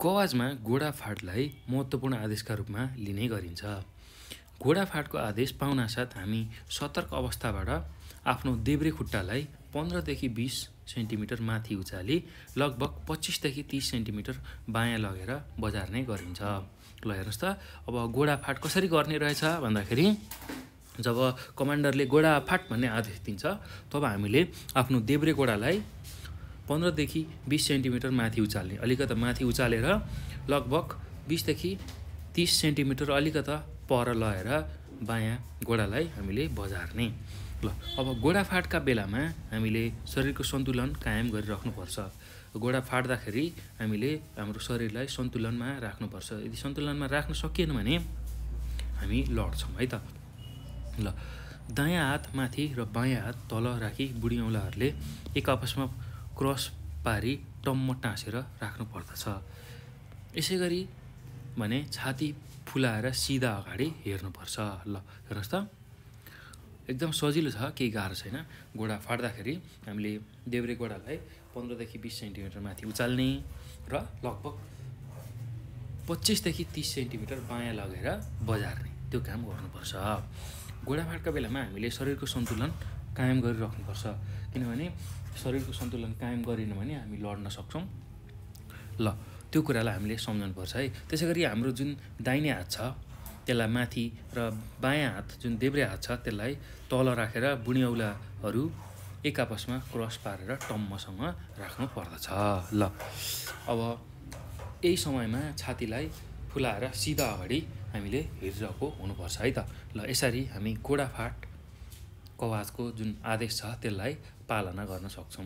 कवाजमा गोडा फाटलाई महत्त्वपूर्ण आदेशका रूपमा लिने गरिन्छ गोडा फाटको आदेश पाउनासाथ हामी सतर्क अवस्थाबाट आफ्नो देब्रे खुट्टालाई पन्ध्रदेखि बिस सेन्टिमिटर माथि उचाली लगभग पच्चिसदेखि तिस सेन्टिमिटर बायाँ लगेर बजार नै गरिन्छ ल हेर्नुहोस् त अब गोडाफाट कसरी गर्ने रहेछ भन्दाखेरि जब कमान्डरले गोडाफाट भन्ने आदेश दिन्छ तब हामीले आफ्नो देब्रे गोडालाई पन्ध्रदेखि बिस सेन्टिमिटर माथि उचाल्ने अलिकता माथि उचालेर लगभग बिसदेखि तिस सेन्टिमिटर अलिकता पर लगाएर बायाँ गोडालाई हामीले बजार्ने ल अब घोडाफाटका बेलामा हामीले शरीरको सन्तुलन कायम गरिराख्नुपर्छ गोडा फाट्दाखेरि हामीले हाम्रो शरीरलाई सन्तुलनमा राख्नुपर्छ यदि सन्तुलनमा राख्न सकिएन भने हामी लड्छौँ है त ल दायाँ हात माथि र बायाँ हात तल राखी बुढी औँलाहरूले एक आपसमा क्रस पारी टम्म टाँसेर राख्नुपर्दछ यसै गरी भने छाती फुलाएर सिधा अगाडि हेर्नुपर्छ ल हेर्नुहोस् त एकदम सजिलो छ केही गाह्रो छैन गोडा फाट्दाखेरि हामीले देब्रे गोडालाई पन्ध्रदेखि बिस सेन्टिमिटर माथि उचाल्ने र लगभग पच्चिसदेखि तिस सेन्टिमिटर बायाँ लगेर बजार्ने त्यो काम गर्नुपर्छ फाटका बेलामा हामीले शरीरको सन्तुलन कायम गरिराख्नुपर्छ किनभने शरीरको सन्तुलन कायम गरेन भने हामी लड्न सक्छौँ ल त्यो कुरालाई हामीले सम्झाउनुपर्छ है त्यसै गरी हाम्रो जुन दाहिने हात छ त्यसलाई माथि र बायाँ हात जुन देब्रे हात छ त्यसलाई तल राखेर बुढी औलाहरू एक आपसमा क्रस पारेर टम्मसँग राख्नु पर्दछ ल अब यही समयमा छातीलाई फुलाएर सिधा अगाडि हामीले हिरिरहेको हुनुपर्छ है त ल यसरी हामी गोडाफाट कवाजको जुन आदेश छ त्यसलाई पालना गर्न सक्छौँ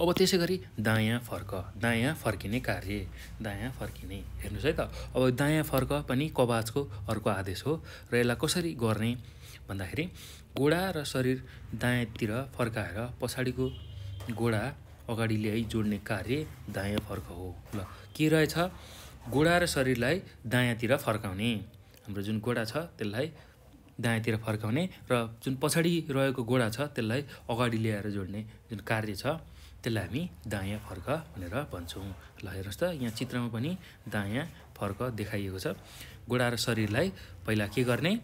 अब त्यसै गरी दायाँ फर्क दायाँ फर्किने कार्य दायाँ फर्किने हेर्नुहोस् है त अब दायाँ फर्क पनि कवाजको अर्को आदेश हो र यसलाई कसरी गर्ने भन्दाखेरि गोडा र शरीर दायाँतिर फर्काएर पछाडिको गोडा अगाडि ल्याइ जोड्ने कार्य दायाँ फर्क हो ल के रहेछ गोडा र शरीरलाई दायाँतिर फर्काउने हाम्रो जुन गोडा छ त्यसलाई दायाँतिर फर्काउने र जुन पछाडि रहेको गोडा छ त्यसलाई अगाडि ल्याएर जोड्ने जुन कार्य छ त्यसलाई हामी दायाँ फर्क भनेर भन्छौँ ल हेर्नुहोस् त यहाँ चित्रमा पनि दायाँ फर्क देखाइएको छ गोडा र शरीरलाई पहिला के गर्ने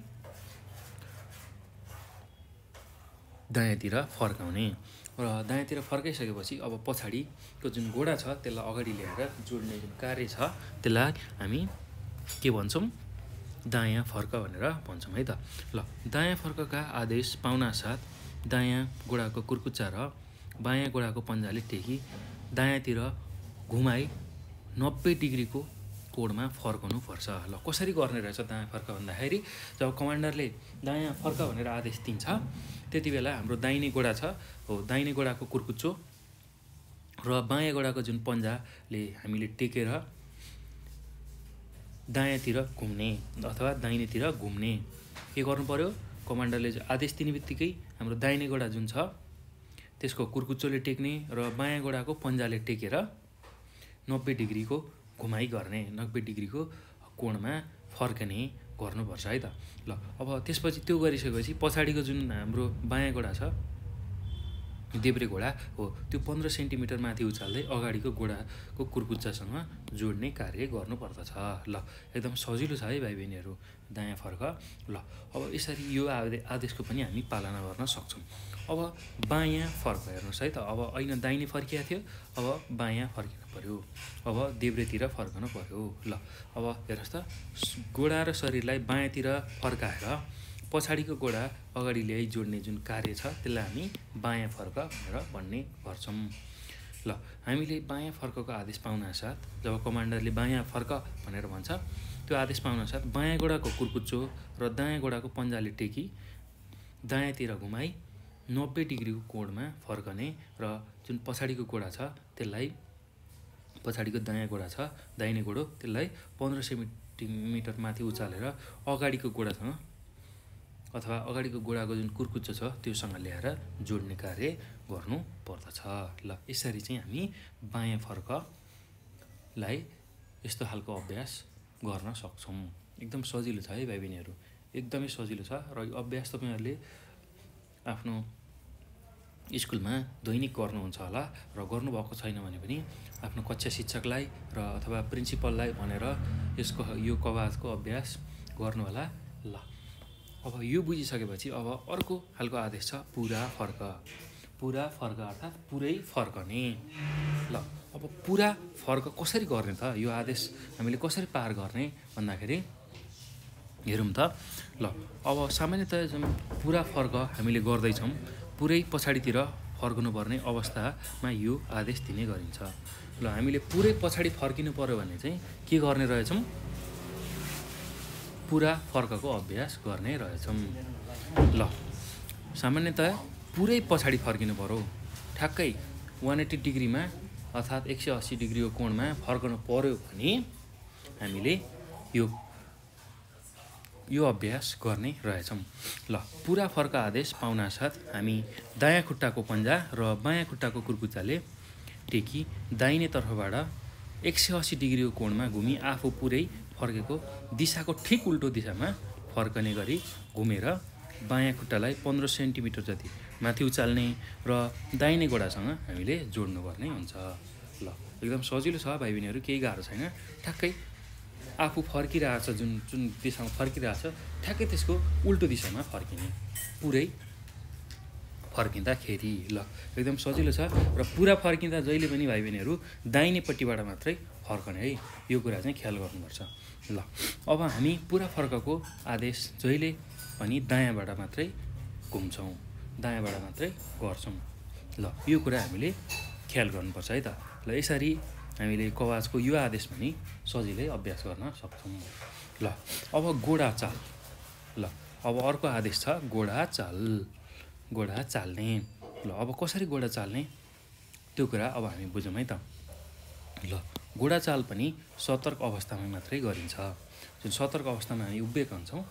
दायाँतिर फर्काउने र दायाँतिर फर्काइसकेपछि अब पछाडिको जुन गोडा छ त्यसलाई अगाडि ल्याएर जोड्ने जुन कार्य छ त्यसलाई हामी के भन्छौँ दायाँ फर्क भनेर भन्छौँ है त ल दायाँ फर्कका आदेश पाउनासाथ दायाँ गोडाको कुर्कुच्चा र बायाँ गोडाको पन्जाले टेकी दायाँतिर घुमाई नब्बे डिग्रीको कोडमा फर्काउनु पर्छ ल कसरी गर्ने रहेछ दायाँ फर्क भन्दाखेरि जब कमान्डरले दायाँ फर्क भनेर आदेश दिन्छ त्यति बेला हाम्रो दाहिने गोडा छ हो दाहिने गोडाको कुर्कुच्चो र बायाँ गोडाको जुन पन्जाले हामीले टेकेर दायाँतिर घुम्ने अथवा दाहिनेतिर घुम्ने के गर्नु पऱ्यो कमान्डरले आदेश दिने बित्तिकै हाम्रो दाहिने गोडा जुन छ त्यसको कुर्कुच्चोले टेक्ने र बायाँ गोडाको पन्जाले टेकेर नब्बे डिग्रीको घुमाइ गर्ने नब्बे डिग्रीको कोणमा फर्कने गर्नुपर्छ है त ल अब त्यसपछि त्यो गरिसकेपछि पछाडिको जुन हाम्रो बायाँ गोडा छ देब्रे घोडा हो त्यो पन्ध्र सेन्टिमिटर माथि उचाल्दै अगाडिको घोडाको कुर्कुच्चासँग जोड्ने कार्य गर्नुपर्दछ ल एकदम सजिलो छ है भाइ बहिनीहरू दायाँ फर्क ल अब यसरी यो आदेशको पनि हामी पालना गर्न सक्छौँ अब बायाँ फर्क हेर्नुहोस् है त अब अहिले दाहिने फर्किया थियो अब बायाँ फर्किनु पऱ्यो अब देब्रेतिर फर्कनु पऱ्यो ल अब हेर्नुहोस् त गोडा र शरीरलाई बायाँतिर फर्काएर पछाडिको गोडा अगाडि ल्याइ जोड्ने जुन कार्य छ त्यसलाई हामी बायाँ फर्क भनेर भन्ने गर्छौँ ल हामीले बायाँ फर्कको आदेश पाउनसाथ जब कमान्डरले बायाँ फर्क भनेर भन्छ त्यो आदेश पाउनसाथ बायाँ गोडाको कुर्कुच्चो र दायाँ गोडाको पन्जाले टेकी दायाँतिर घुमाई नब्बे डिग्रीको कोणमा फर्कने र जुन पछाडिको गोडा छ त्यसलाई पछाडिको दायाँ गोडा छ दाहिने गोडो त्यसलाई पन्ध्र सय मिटर माथि उचालेर अगाडिको गोडासँग अथवा अगाडिको गोडाको जुन कुर्कुच्चो छ त्योसँग ल्याएर जोड्ने कार्य गर्नु पर्दछ ल यसरी चाहिँ हामी बायाँ फर्कलाई यस्तो खालको अभ्यास गर्न सक्छौँ एकदम सजिलो छ है भाइ बहिनीहरू एकदमै सजिलो छ र अभ्यास तपाईँहरूले आफ्नो स्कुलमा दैनिक गर्नुहुन्छ होला र गर्नुभएको छैन भने पनि आफ्नो कक्षा शिक्षकलाई र अथवा प्रिन्सिपललाई भनेर यसको यो कवाजको अभ्यास गर्नु होला ल अब यो बुझिसकेपछि अब अर्को खालको आदेश छ पुरा फर्क पुरा फर्क अर्थात् पुरै फर्कने ल अब पुरा फर्क कसरी गर्ने त यो आदेश हामीले कसरी पार गर्ने भन्दाखेरि हेरौँ त ल अब सामान्यतया जुन पुरा फर्क हामीले गर्दैछौँ पुरै पछाडितिर फर्कनुपर्ने अवस्थामा यो आदेश दिने गरिन्छ ल हामीले पुरै पछाडि फर्किनु पऱ्यो भने चाहिँ के गर्ने रहेछौँ पुरा फर्कको अभ्यास गर्ने रहेछौँ ल सामान्यतया पुरै पछाडि फर्किनु पऱ्यो ठ्याक्कै वान एट्टी डिग्रीमा अर्थात् एक सय अस्सी डिग्रीको कोणमा फर्कनु पऱ्यो भने हामीले यो यो अभ्यास गर्ने रहेछौँ ल पुरा फर्क आदेश पाउनासाथ हामी दायाँ खुट्टाको पन्जा र बायाँ खुट्टाको कुर्कुच्चाले टेकी दाहिने तर्फबाट एक सय असी डिग्रीको कोणमा घुमी आफू पुरै फर्केको दिशाको ठिक उल्टो दिशामा फर्कने गरी घुमेर बायाँ खुट्टालाई पन्ध्र सेन्टिमिटर जति माथि उचाल्ने र दाहिने गोडासँग हामीले जोड्नुपर्ने हुन्छ ल एकदम सजिलो छ भाइ बहिनीहरू केही गाह्रो छैन ठ्याक्कै आफू फर्किरहेछ जुन जुन दिशामा फर्किरहेछ ठ्याक्कै त्यसको उल्टो दिशामा फर्किने पुरै फर्किँदाखेरि ल एकदम सजिलो छ र पुरा फर्किँदा जहिले पनि भाइ बहिनीहरू दाहिनेपट्टिबाट मात्रै फर्कने है यो कुरा चाहिँ ख्याल गर्नुपर्छ ल अब हामी पुरा फर्कको आदेश जहिले पनि दायाँबाट मात्रै घुम्छौँ दायाँबाट मात्रै गर्छौँ ल यो कुरा हामीले ख्याल गर्नुपर्छ है त ल यसरी हामीले कवाजको यो आदेश पनि सजिलै अभ्यास गर्न सक्छौँ ल अब गोडा चाल ल अब अर्को आदेश छ गोडा चाल गोडा चाल्ने ल अब कसरी गोडा चाल्ने त्यो कुरा अब हामी बुझौँ है त ल गोडा चाल पनि सतर्क अवस्थामा मात्रै गरिन्छ जुन सतर्क अवस्थामा हामी उभिएका हुन्छौँ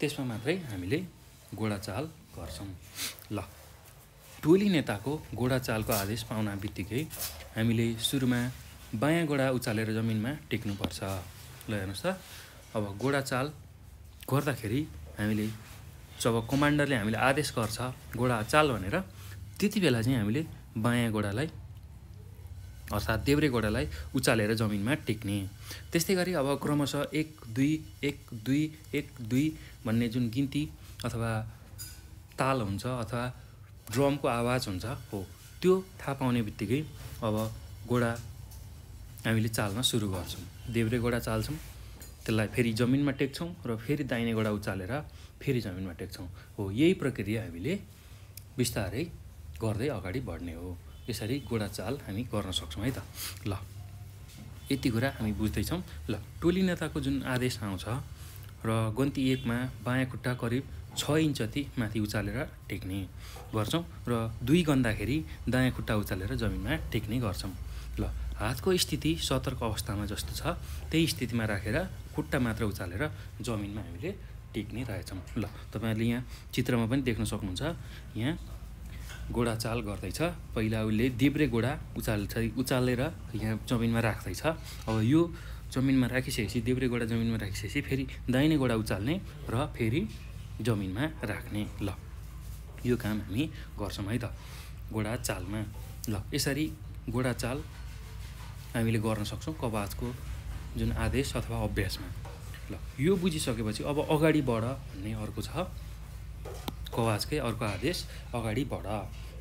त्यसमा मात्रै हामीले गोडा चाल गर्छौँ ल टोली नेताको गोडा चालको आदेश पाउन बित्तिकै हामीले सुरुमा बायाँ गोडा उचालेर जमिनमा टेक्नुपर्छ ल हेर्नुहोस् त अब गोडा चाल गर्दाखेरि हामीले जब कमान्डरले हामीले आदेश गर्छ गोडा चाल भनेर त्यति बेला चाहिँ हामीले बायाँ गोडालाई अर्थात् देब्रे गोडालाई उचालेर जमिनमा टेक्ने त्यस्तै गरी अब क्रमशः एक दुई एक दुई एक दुई भन्ने जुन गिन्ती अथवा ताल हुन्छ अथवा ड्रमको आवाज हुन्छ हो त्यो थाहा पाउने बित्तिकै अब गोडा हामीले चाल्न सुरु गर्छौँ देब्रे गोडा चाल्छौँ त्यसलाई फेरि जमिनमा टेक्छौँ र फेरि दाहिने गोडा उचालेर फेरि जमिनमा टेक्छौँ हो यही प्रक्रिया हामीले बिस्तारै गर्दै अगाडि बढ्ने हो यसरी गोडा चाल हामी गर्न सक्छौँ है त ल यति कुरा हामी बुझ्दैछौँ ल टोली नेताको जुन आदेश आउँछ र गन्ती एकमा बायाँ खुट्टा करिब छ इन्च जति माथि उचालेर टेक्ने गर्छौँ र दुई गन्दाखेरि दायाँ खुट्टा उचालेर जमिनमा टेक्ने गर्छौँ ल हातको स्थिति सतर्क अवस्थामा जस्तो छ त्यही स्थितिमा राखेर खुट्टा मात्र उचालेर जमिनमा हामीले टेक्ने रहेछौँ ल तपाईँहरूले यहाँ चित्रमा पनि देख्न सक्नुहुन्छ यहाँ गोडा चाल गर्दैछ पहिला उसले देब्रे गोडा उचाल्छ उचालेर यहाँ जमिनमा राख्दैछ अब यो जमिनमा राखिसकेपछि देब्रे गोडा जमिनमा राखिसकेपछि फेरि दाहिने गोडा उचाल्ने र फेरि जमिनमा राख्ने ल यो काम हामी गर्छौँ है त गोडा चालमा ल यसरी गोडा चाल हामीले गर्न सक्छौँ कवाजको जुन आदेश अथवा अभ्यासमा ल यो बुझिसकेपछि अब अगाडि बढ भन्ने अर्को छ कवाजकै अर्को आदेश अगाडि बढ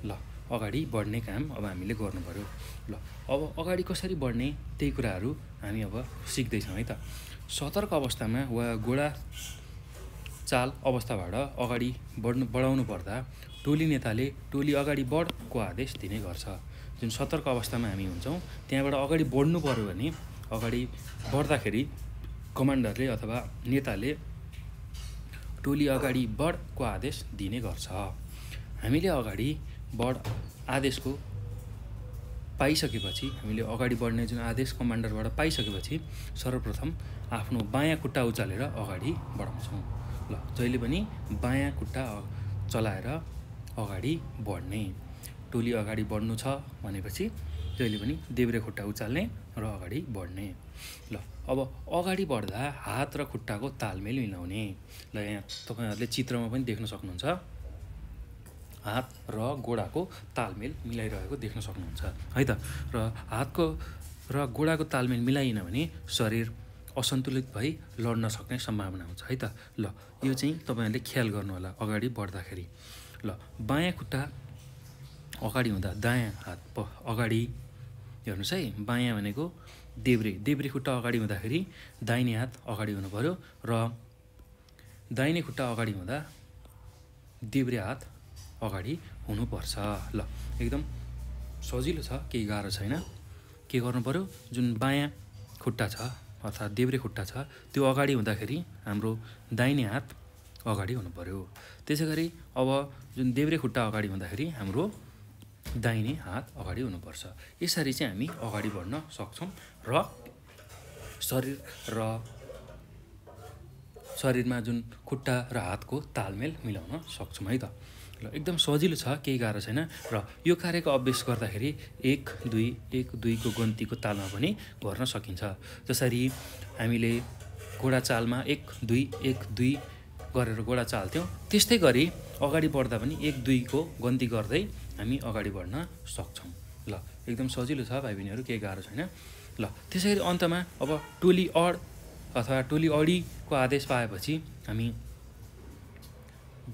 ल अगाडि बढ्ने काम अब हामीले पऱ्यो ल अब अगाडि कसरी बढ्ने त्यही कुराहरू हामी अब सिक्दैछौँ है त सतर्क अवस्थामा वा गोडा चाल अवस्थाबाट अगाडि बढ्नु बढाउनु पर्दा टोली नेताले टोली अगाडि बढको आदेश दिने गर्छ जुन सतर्क अवस्थामा हामी हुन्छौँ त्यहाँबाट अगाडि बढ्नु पऱ्यो भने अगाडि बढ्दाखेरि कमान्डरले अथवा नेताले टोली अगाडि बढको आदेश दिने गर्छ हामीले अगाडि बढ आदेशको पाइसकेपछि हामीले अगाडि बढ्ने जुन आदेश कमान्डरबाट पाइसकेपछि सर्वप्रथम आफ्नो बायाँ खुट्टा उचालेर अगाडि बढाउँछौँ ल जहिले पनि बायाँ खुट्टा चलाएर अगाडि बढ्ने टोली अगाडि बढ्नु छ भनेपछि जहिले पनि देब्रे खुट्टा उचाल्ने र अगाडि बढ्ने ल अब अगाडि बढ्दा हात र खुट्टाको तालमेल मिलाउने ल यहाँ तपाईँहरूले चित्रमा पनि देख्न सक्नुहुन्छ हात र गोडाको तालमेल मिलाइरहेको देख्न सक्नुहुन्छ है त र हातको र गोडाको तालमेल मिलाइएन भने शरीर असन्तुलित भई लड्न सक्ने सम्भावना हुन्छ है त ल यो चाहिँ तपाईँहरूले ख्याल गर्नुहोला अगाडि बढ्दाखेरि ल बायाँ खुट्टा अगाडि हुँदा दायाँ हात प अगाडि हेर्नुहोस् है बायाँ भनेको देब्रे देब्रे खुट्टा अगाडि हुँदाखेरि दाहिने हात अगाडि हुनु पऱ्यो र दाहिने खुट्टा अगाडि हुँदा देब्रे हात अगाडि हुनुपर्छ ल एकदम सजिलो छ केही गाह्रो छैन के गर्नु पऱ्यो जुन बायाँ खुट्टा छ अर्थात् देब्रे खुट्टा छ त्यो अगाडि हुँदाखेरि हाम्रो दाहिने हात अगाडि हुनु पऱ्यो त्यसै गरी अब जुन देब्रे खुट्टा अगाडि हुँदाखेरि हाम्रो दाहिने हात अगाडि हुनुपर्छ यसरी चाहिँ हामी अगाडि बढ्न सक्छौँ र शरीर र शरीरमा जुन खुट्टा र हातको तालमेल मिलाउन सक्छौँ है त ल एकदम सजिलो छ केही गाह्रो छैन र यो कार्यको अभ्यास गर्दाखेरि एक दुई एक दुईको गन्तीको तालमा पनि गर्न सकिन्छ जसरी हामीले घोडा चालमा एक दुई एक दुई गरेर घोडा चाल्थ्यौँ त्यस्तै गरी अगाडि बढ्दा पनि एक दुईको गन्ती गर्दै हामी अगाडि बढ्न सक्छौँ ल एकदम सजिलो छ भाइ बहिनीहरू केही गाह्रो छैन ल त्यसै गरी अन्तमा अब टोली अड अथवा टोली अडीको आदेश पाएपछि हामी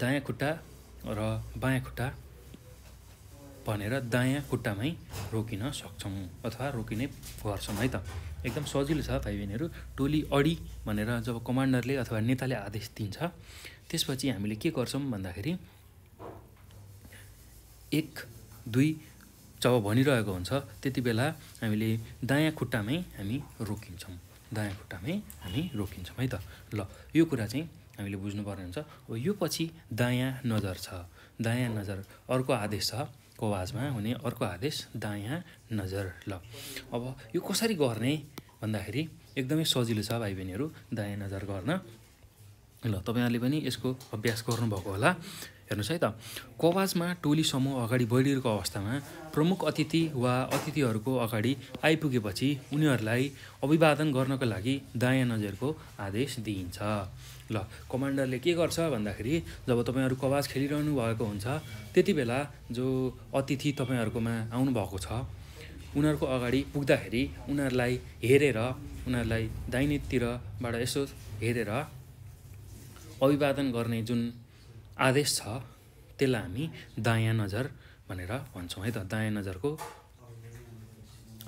दायाँ खुट्टा र बायाँ खुट्टा भनेर दायाँ खुट्टामै रोकिन सक्छौँ अथवा रोकिने गर्छौँ है त एकदम सजिलो छ भाइ बहिनीहरू टोली अडी भनेर जब कमान्डरले अथवा नेताले आदेश दिन्छ त्यसपछि हामीले के गर्छौँ भन्दाखेरि एक दुई जब भनिरहेको हुन्छ त्यति बेला हामीले दायाँ खुट्टामै हामी रोकिन्छौँ दायाँ खुट्टामै हामी रोकिन्छौँ है त ल यो कुरा चाहिँ हामीले बुझ्नुपर्ने हुन्छ यो पछि दायाँ नजर छ दायाँ नजर अर्को आदेश छ को आवाजमा हुने अर्को आदेश दायाँ नजर ल अब यो कसरी गर्ने भन्दाखेरि एकदमै सजिलो छ भाइ बहिनीहरू दायाँ नजर गर्न ल तपाईँहरूले पनि यसको अभ्यास गर्नुभएको होला हेर्नुहोस् है त कवाजमा टोली समूह अगाडि बढिरहेको अवस्थामा प्रमुख अतिथि वा अतिथिहरूको अगाडि आइपुगेपछि उनीहरूलाई अभिवादन गर्नको लागि दायाँ नजरको आदेश दिइन्छ ल कमान्डरले के गर्छ भन्दाखेरि जब तपाईँहरू कवाज खेलिरहनु भएको हुन्छ त्यति बेला जो अतिथि तपाईँहरूकोमा आउनुभएको छ उनीहरूको अगाडि पुग्दाखेरि उनीहरूलाई हेरेर उनीहरूलाई दाहिनेतिरबाट यसो हेरेर अभिवादन गर्ने जुन आदेश छ त्यसलाई हामी दायाँ नजर भनेर भन्छौँ है त दायाँ नजरको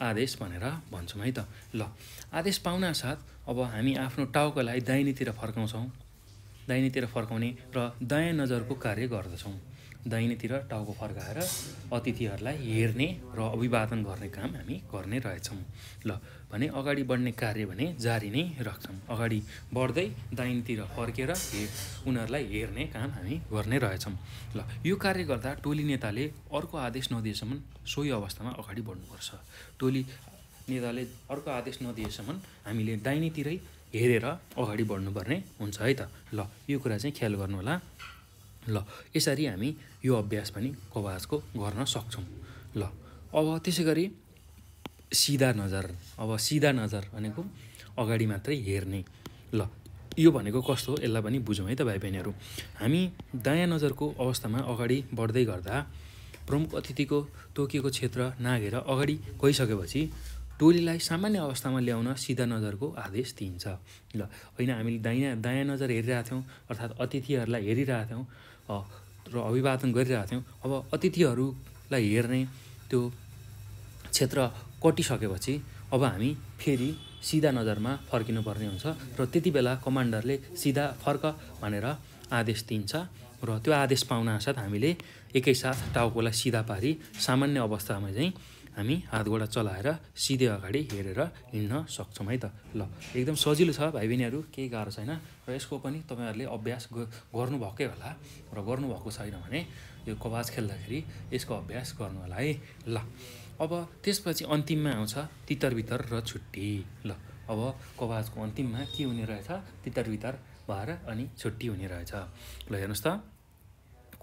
आदेश भनेर भन्छौँ है त ल आदेश साथ अब हामी आफ्नो टाउकोलाई दाहिनेतिर फर्काउँछौँ दाहिनेतिर फर्काउने र दायाँ नजरको कार्य गर्दछौँ दाहिनेतिर टाउको फर्काएर अतिथिहरूलाई हेर्ने र अभिवादन गर्ने काम हामी गर्ने रहेछौँ ल भने अगाडि बढ्ने कार्य भने जारी नै राख्छौँ अगाडि बढ्दै दाहिनेतिर फर्केर हे उनीहरूलाई हेर्ने काम हामी गर्ने रहेछौँ ल यो कार्य गर्दा टोली नेताले अर्को आदेश नदिएसम्म सोही अवस्थामा अगाडि बढ्नुपर्छ टोली नेताले अर्को आदेश नदिएसम्म हामीले दाहिनेतिरै हेरेर अगाडि बढ्नुपर्ने हुन्छ है त ल यो कुरा चाहिँ ख्याल गर्नुहोला ल यसरी हामी यो अभ्यास पनि कवाजको गर्न सक्छौँ ल अब त्यसै गरी सिधा नजर अब सिधा नजर भनेको अगाडि मात्रै हेर्ने ल यो भनेको कस्तो हो यसलाई पनि बुझौँ है त भाइ बहिनीहरू हामी दायाँ नजरको अवस्थामा अगाडि बढ्दै गर्दा प्रमुख अतिथिको तोकिएको क्षेत्र नाघेर अगाडि गइसकेपछि टोलीलाई सामान्य अवस्थामा ल्याउन सिधा नजरको आदेश दिइन्छ ल होइन हामीले दायाँ दायाँ नजर हेरिरहेको थियौँ अर्थात् अतिथिहरूलाई हेरिरहेको थियौँ र अभिवादन गरिरहेको थियौँ अब अतिथिहरूलाई हेर्ने त्यो क्षेत्र कटिसकेपछि अब हामी फेरि सिधा नजरमा फर्किनुपर्ने हुन्छ र त्यति बेला कमान्डरले सिधा फर्क भनेर आदेश दिन्छ र त्यो आदेश पाउन हामीले एकैसाथ टाउकोलाई सिधा पारी सामान्य अवस्थामा चाहिँ हामी हात गोडा चलाएर सिधै अगाडि हेरेर हिँड्न सक्छौँ है त ल एकदम सजिलो छ भाइ बहिनीहरू केही गाह्रो छैन र यसको पनि तपाईँहरूले अभ्यास गर्नुभएकै होला र गर्नुभएको छैन भने यो कवाज खेल्दाखेरि यसको अभ्यास गर्नु होला है ल अब त्यसपछि अन्तिममा आउँछ तितरबितर र छुट्टी ल अब कवाजको अन्तिममा के हुने रहेछ तितरबितर भएर अनि छुट्टी हुने रहेछ ल हेर्नुहोस् त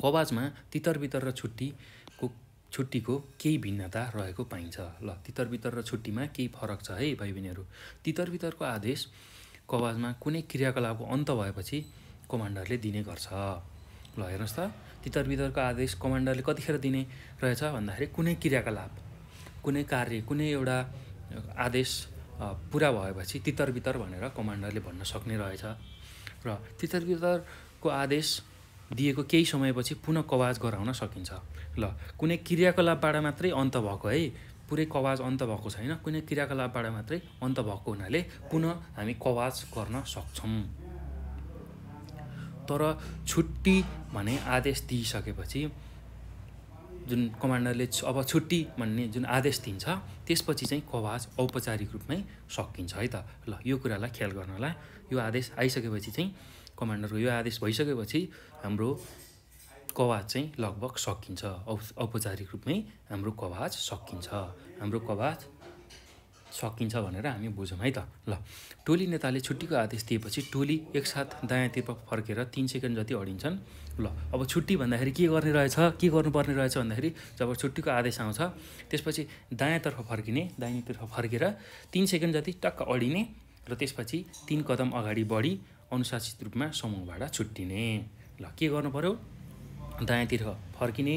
कवाजमा तितरबितर र छुट्टी छुट्टीको केही भिन्नता रहेको पाइन्छ ल तितरभित्र र छुट्टीमा केही फरक छ है भाइ बहिनीहरू तितरबितरको आदेश कवाजमा कुनै क्रियाकलापको अन्त भएपछि कमान्डरले दिने गर्छ ल हेर्नुहोस् त तितरबितरको आदेश कमान्डरले कतिखेर दिने रहेछ भन्दाखेरि कुनै क्रियाकलाप कुनै कार्य कुनै एउटा आदेश पुरा भएपछि तितरबितर भनेर कमान्डरले भन्न सक्ने रहेछ र तितरभित्रको आदेश दिएको केही समयपछि पुनः कवाज गराउन सकिन्छ ल कुनै क्रियाकलापबाट मात्रै अन्त भएको है पुरै कवाज अन्त भएको छैन कुनै क्रियाकलापबाट मात्रै अन्त भएको हुनाले पुनः हामी कवाज गर्न सक्छौँ तर छुट्टी भने आदेश दिइसकेपछि जुन कमान्डरले अब छुट्टी भन्ने जुन आदेश दिन्छ त्यसपछि चाहिँ कवाज औपचारिक रूपमै सकिन्छ है त ल यो कुरालाई ख्याल गर्नलाई यो आदेश आइसकेपछि चाहिँ कमान्डरको यो आदेश भइसकेपछि हाम्रो कवाज चाहिँ लगभग सकिन्छ औ औपचारिक रूपमै हाम्रो कवाज सकिन्छ हाम्रो कवाज सकिन्छ भनेर हामी बुझौँ है त ल टोली नेताले छुट्टीको आदेश दिएपछि टोली एकसाथ दायाँतिर फर्केर तिन सेकेन्ड जति अडिन्छन् ल अब छुट्टी भन्दाखेरि के गर्ने रहेछ के गर्नुपर्ने रहेछ भन्दाखेरि जब छुट्टीको आदेश आउँछ त्यसपछि दायाँतर्फ फर्किने दायाँतर्फ फर्केर तिन सेकेन्ड जति टक्क अडिने र त्यसपछि तिन कदम अगाडि बढी अनुशासित रूपमा समूहबाट छुट्टिने ल के गर्नु पऱ्यो दायाँतिर फर्किने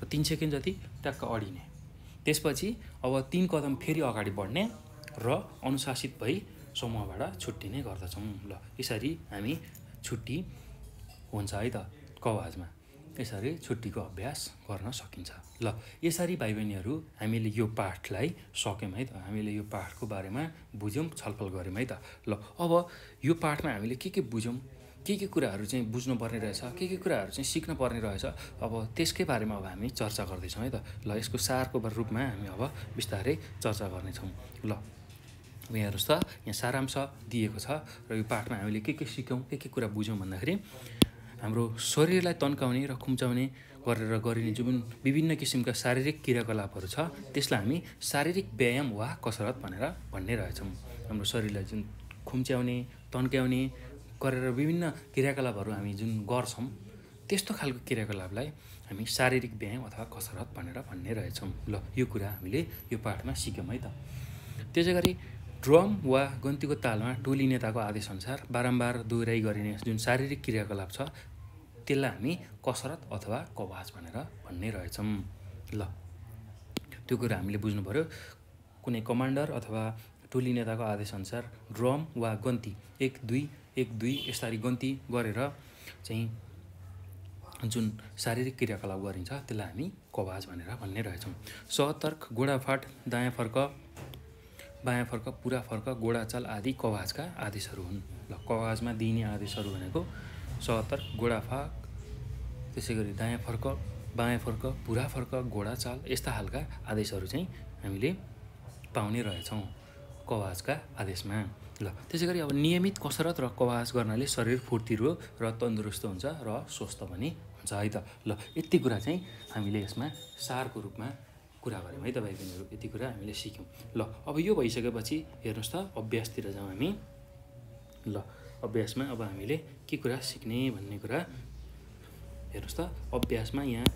र तिन सेकेन्ड जति ट्याक्क अडिने त्यसपछि अब तिन कदम फेरि अगाडि बढ्ने र अनुशासित भई समूहबाट छुट्टिने गर्दछौँ ल यसरी हामी छुट्टी हुन्छ है त कवाजमा यसरी छुट्टीको अभ्यास गर्न सकिन्छ ल यसरी भाइ बहिनीहरू हामीले यो पाठलाई सक्यौँ है त हामीले यो पाठको बारेमा बुझ्यौँ छलफल गऱ्यौँ है त ल अब यो पाठमा हामीले के के बुझ्यौँ के के कुराहरू चाहिँ बुझ्नुपर्ने रहेछ के के कुराहरू चाहिँ सिक्न पर्ने रहेछ अब त्यसकै बारेमा अब हामी चर्चा गर्दैछौँ है त ल यसको सारको रूपमा हामी अब बिस्तारै चर्चा गर्नेछौँ ल अब हेर्नुहोस् त यहाँ सारांश दिएको छ र यो पाठमा हामीले के के सिक्यौँ के के कुरा बुझ्यौँ भन्दाखेरि हाम्रो शरीरलाई तन्काउने र खुम्चाउने गरेर गरिने जुन विभिन्न किसिमका शारीरिक क्रियाकलापहरू छ त्यसलाई हामी शारीरिक व्यायाम वा कसरत भनेर भन्ने रहेछौँ हाम्रो शरीरलाई जुन खुम्च्याउने तन्क्याउने गरेर विभिन्न क्रियाकलापहरू हामी जुन गर्छौँ त्यस्तो खालको क्रियाकलापलाई हामी शारीरिक व्यायाम अथवा कसरत भनेर भन्ने रहेछौँ ल यो कुरा हामीले यो पाठमा सिक्यौँ है त त्यसै गरी ड्रम वा गन्तीको तालमा टोली नेताको आदेशअनुसार बारम्बार दोहोऱ्याइ गरिने जुन शारीरिक क्रियाकलाप छ त्यसलाई हामी कसरत अथवा कवाज भनेर भन्ने रहेछौँ ल त्यो कुरा हामीले बुझ्नु पऱ्यो कुनै कमान्डर अथवा टोली नेताको आदेशअनुसार ड्रम वा गन्ती एक दुई एक दुई यसरी गन्ती गरेर चाहिँ जुन शारीरिक क्रियाकलाप गरिन्छ त्यसलाई हामी कवाज भनेर भन्ने रहेछौँ सतर्क गोडाफाट दायाँ फर्क बायाँ फर्क पुरा फर्क गोडाचाल आदि कवाजका आदेशहरू हुन् ल कवाजमा दिइने आदेशहरू भनेको सहत्तर घोडा फाक त्यसै गरी दायाँ फर्क बायाँ फर्क पुरा फर्क घोडा चाल यस्ता खालका आदेशहरू चाहिँ हामीले पाउने रहेछौँ कवाजका आदेशमा ल त्यसै गरी अब नियमित कसरत र कवाज गर्नाले शरीर फुर्तिलो र तन्दुरुस्त हुन्छ र स्वस्थ पनि हुन्छ है त ल यति कुरा चाहिँ हामीले यसमा सारको रूपमा कुरा गऱ्यौँ है त भाइ बहिनीहरू यति कुरा हामीले सिक्यौँ ल अब यो भइसकेपछि हेर्नुहोस् त अभ्यासतिर जाउँ हामी ल अभ्यासमा अब हामीले के कुरा सिक्ने भन्ने कुरा हेर्नुहोस् त अभ्यासमा यहाँ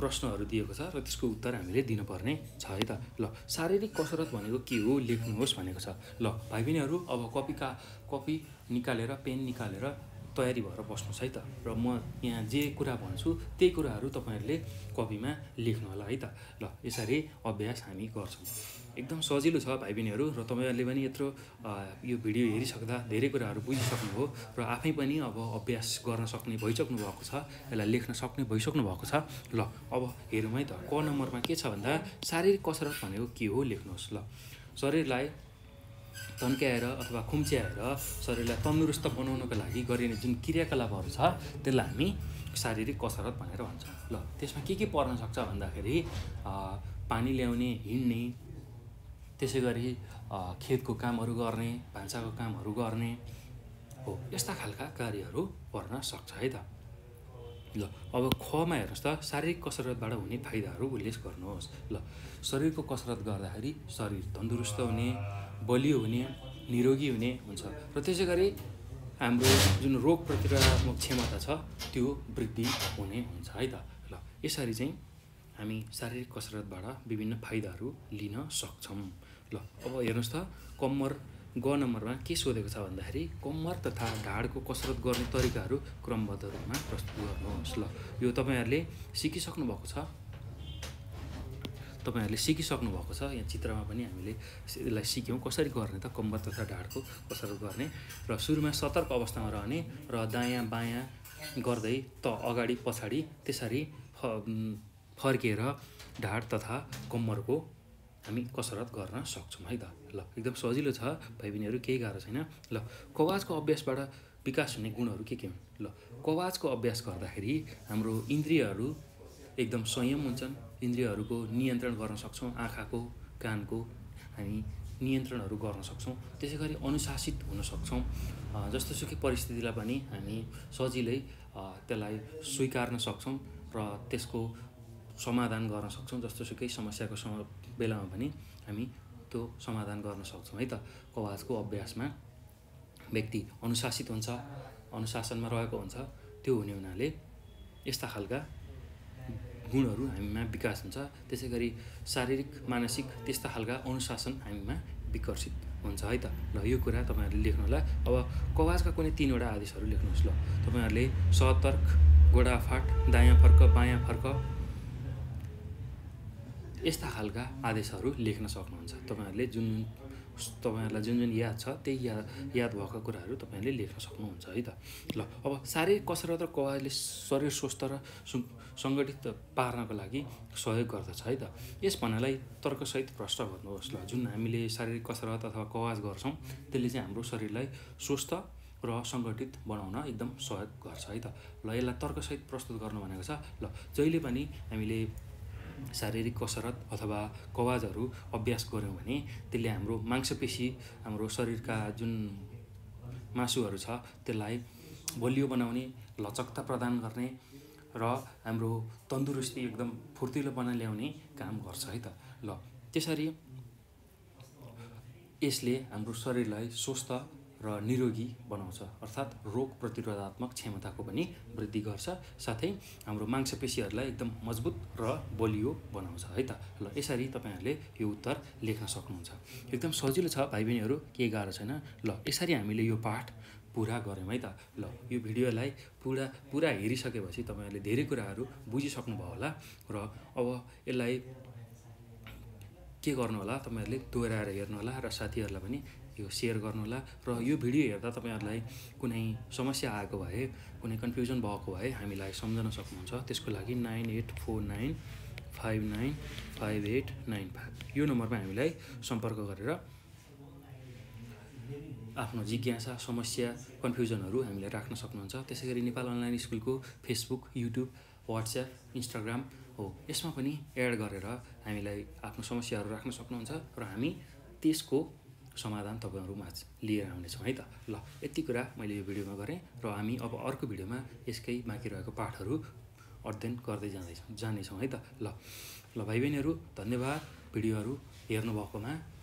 प्रश्नहरू दिएको छ र त्यसको उत्तर हामीले दिनुपर्ने छ है त ल शारीरिक कसरत भनेको के हो लेख्नुहोस् भनेको छ ल भाइ बहिनीहरू अब कपी का कपी निकालेर पेन निकालेर तयारी भएर बस्नुहोस् है त र म यहाँ जे कुरा भन्छु त्यही कुराहरू तपाईँहरूले कपीमा लेख्नु होला है त ल यसरी अभ्यास हामी गर्छौँ एकदम सजिलो छ भाइ बहिनीहरू र तपाईँहरूले पनि यत्रो यो भिडियो हेरिसक्दा धेरै कुराहरू बुझिसक्नुभयो र आफै पनि अब अभ्यास गर्न सक्ने भइसक्नु भएको छ यसलाई लेख्न सक्ने भइसक्नु भएको छ ल अब हेरौँ है त क नम्बरमा के छ भन्दा शारीरिक कसरत भनेको के हो लेख्नुहोस् ल शरीरलाई तन्क्याएर अथवा खुम्च्याएर शरीरलाई तन्दुरुस्त बनाउनको लागि गरिने जुन क्रियाकलापहरू छ त्यसलाई हामी शारीरिक कसरत भनेर भन्छौँ ल त्यसमा के के पर्न सक्छ भन्दाखेरि पानी ल्याउने हिँड्ने त्यसै गरी खेतको कामहरू गर्ने भान्साको कामहरू गर्ने हो यस्ता खालका कार्यहरू पर्न सक्छ है त ल अब खमा हेर्नुहोस् त शारीरिक कसरतबाट हुने फाइदाहरू उल्लेख गर्नुहोस् ल शरीरको कसरत गर्दाखेरि शरीर तन्दुरुस्त हुने बलियो हुने निरोगी हुने हुन्छ र त्यसै गरी हाम्रो जुन रोग प्रतिरोधात्मक क्षमता छ त्यो वृद्धि हुने हुन्छ है त ल यसरी चाहिँ हामी शारीरिक कसरतबाट विभिन्न फाइदाहरू लिन सक्छौँ ल अब हेर्नुहोस् त कम्मर ग नम्बरमा के सोधेको छ भन्दाखेरि कम्मर तथा ढाडको कसरत गर्ने तरिकाहरू क्रमबद्ध रूपमा प्रस्तुत गर्नुहोस् ल यो तपाईँहरूले सिकिसक्नु भएको छ तपाईँहरूले सिकिसक्नु भएको छ यहाँ चित्रमा पनि हामीले यसलाई सिक्यौँ कसरी गर्ने त कम्मर तथा ढाडको कसरत गर्ने र सुरुमा सतर्क अवस्थामा रहने र दायाँ बायाँ गर्दै त अगाडि पछाडि त्यसरी फ फर्किएर ढाड तथा कम्मरको हामी कसरत गर्न सक्छौँ है त ल एकदम सजिलो छ भाइ बहिनीहरू केही गाह्रो छैन ल कवाजको अभ्यासबाट विकास हुने गुणहरू के के हुन् ल कवाजको अभ्यास गर्दाखेरि हाम्रो इन्द्रियहरू एकदम संयम हुन्छन् इन्द्रियहरूको नियन्त्रण गर्न सक्छौँ आँखाको कानको हामी नियन्त्रणहरू गर्न सक्छौँ त्यसै गरी अनुशासित हुन सक्छौँ जस्तोसुकै परिस्थितिलाई पनि हामी सजिलै त्यसलाई स्वीकार्न सक्छौँ र त्यसको समाधान गर्न सक्छौँ जस्तो सुकै समस्याको सम बेलामा पनि हामी त्यो समाधान गर्न सक्छौँ है त कवाजको अभ्यासमा व्यक्ति अनुशासित हुन्छ अनुशासनमा रहेको हुन्छ त्यो हुने हुनाले यस्ता खालका गुणहरू हामीमा विकास हुन्छ त्यसै गरी शारीरिक मानसिक त्यस्ता खालका अनुशासन हामीमा विकसित हुन्छ है त ल यो कुरा तपाईँहरूले लेख्नुहोला अब कवाजका कुनै तिनवटा आदेशहरू लेख्नुहोस् ल तपाईँहरूले सतर्क गोडाफाट दायाँ फर्क बायाँ फर्क यस्ता खालका आदेशहरू लेख्न सक्नुहुन्छ तपाईँहरूले जुन जुन तपाईँहरूलाई जुन जुन याद छ त्यही याद याद भएका कुराहरू तपाईँहरूले लेख्न सक्नुहुन्छ है त ल अब शारीरिक कसरत र कवायतले शरीर स्वस्थ र सङ्गठित पार्नको लागि सहयोग गर्दछ है त यस भन्नालाई तर्कसहित प्रश्न गर्नुहोस् ल जुन हामीले शारीरिक कसरत अथवा कवाज गर्छौँ त्यसले चाहिँ हाम्रो शरीरलाई स्वस्थ र सङ्गठित बनाउन एकदम सहयोग गर्छ है त ल यसलाई तर्कसहित प्रस्तुत गर्नु भनेको छ ल जहिले पनि हामीले शारीरिक कसरत अथवा कवाजहरू अभ्यास गऱ्यौँ भने त्यसले हाम्रो मांसपेशी हाम्रो शरीरका जुन मासुहरू छ त्यसलाई बलियो बनाउने लचकता प्रदान गर्ने र हाम्रो तन्दुरुस्ती एकदम फुर्तिलो बना ल्याउने काम गर्छ है त ल त्यसरी यसले हाम्रो शरीरलाई स्वस्थ र निरोगी बनाउँछ अर्थात् रोग प्रतिरोधात्मक क्षमताको पनि वृद्धि गर्छ साथै हाम्रो मांसपेसीहरूलाई एकदम मजबुत र बलियो बनाउँछ है त ल यसरी तपाईँहरूले यो उत्तर लेख्न सक्नुहुन्छ एकदम सजिलो छ भाइ बहिनीहरू केही गाह्रो छैन ल यसरी हामीले यो पाठ पुरा गऱ्यौँ है त ल यो भिडियोलाई पुरा पुरा हेरिसकेपछि तपाईँहरूले धेरै कुराहरू बुझिसक्नुभयो होला र अब यसलाई के गर्नु होला तपाईँहरूले दोहोऱ्याएर हेर्नुहोला र साथीहरूलाई पनि यो सेयर गर्नुहोला र यो भिडियो हेर्दा तपाईँहरूलाई कुनै समस्या आएको भए कुनै कन्फ्युजन भएको भए हामीलाई सम्झन सक्नुहुन्छ त्यसको लागि nine eight four nine five nine five eight nine five यो नम्बरमा हामीलाई सम्पर्क गरेर आफ्नो जिज्ञासा समस्या कन्फ्युजनहरू हामीलाई राख्न सक्नुहुन्छ त्यसै गरी नेपाल अनलाइन स्कुलको फेसबुक युट्युब वाट्सएप इन्स्टाग्राम हो यसमा पनि एड गरेर हामीलाई आफ्नो समस्याहरू राख्न सक्नुहुन्छ र हामी त्यसको समाधान तपाईँहरूमा लिएर आउनेछौँ है त ल यति कुरा मैले यो भिडियोमा गरेँ र हामी अब अर्को भिडियोमा यसकै बाँकी रहेको पाठहरू अध्ययन गर्दै जाँदैछौँ जानेछौँ है त ल ल भाइ बहिनीहरू धन्यवाद भिडियोहरू हेर्नुभएकोमा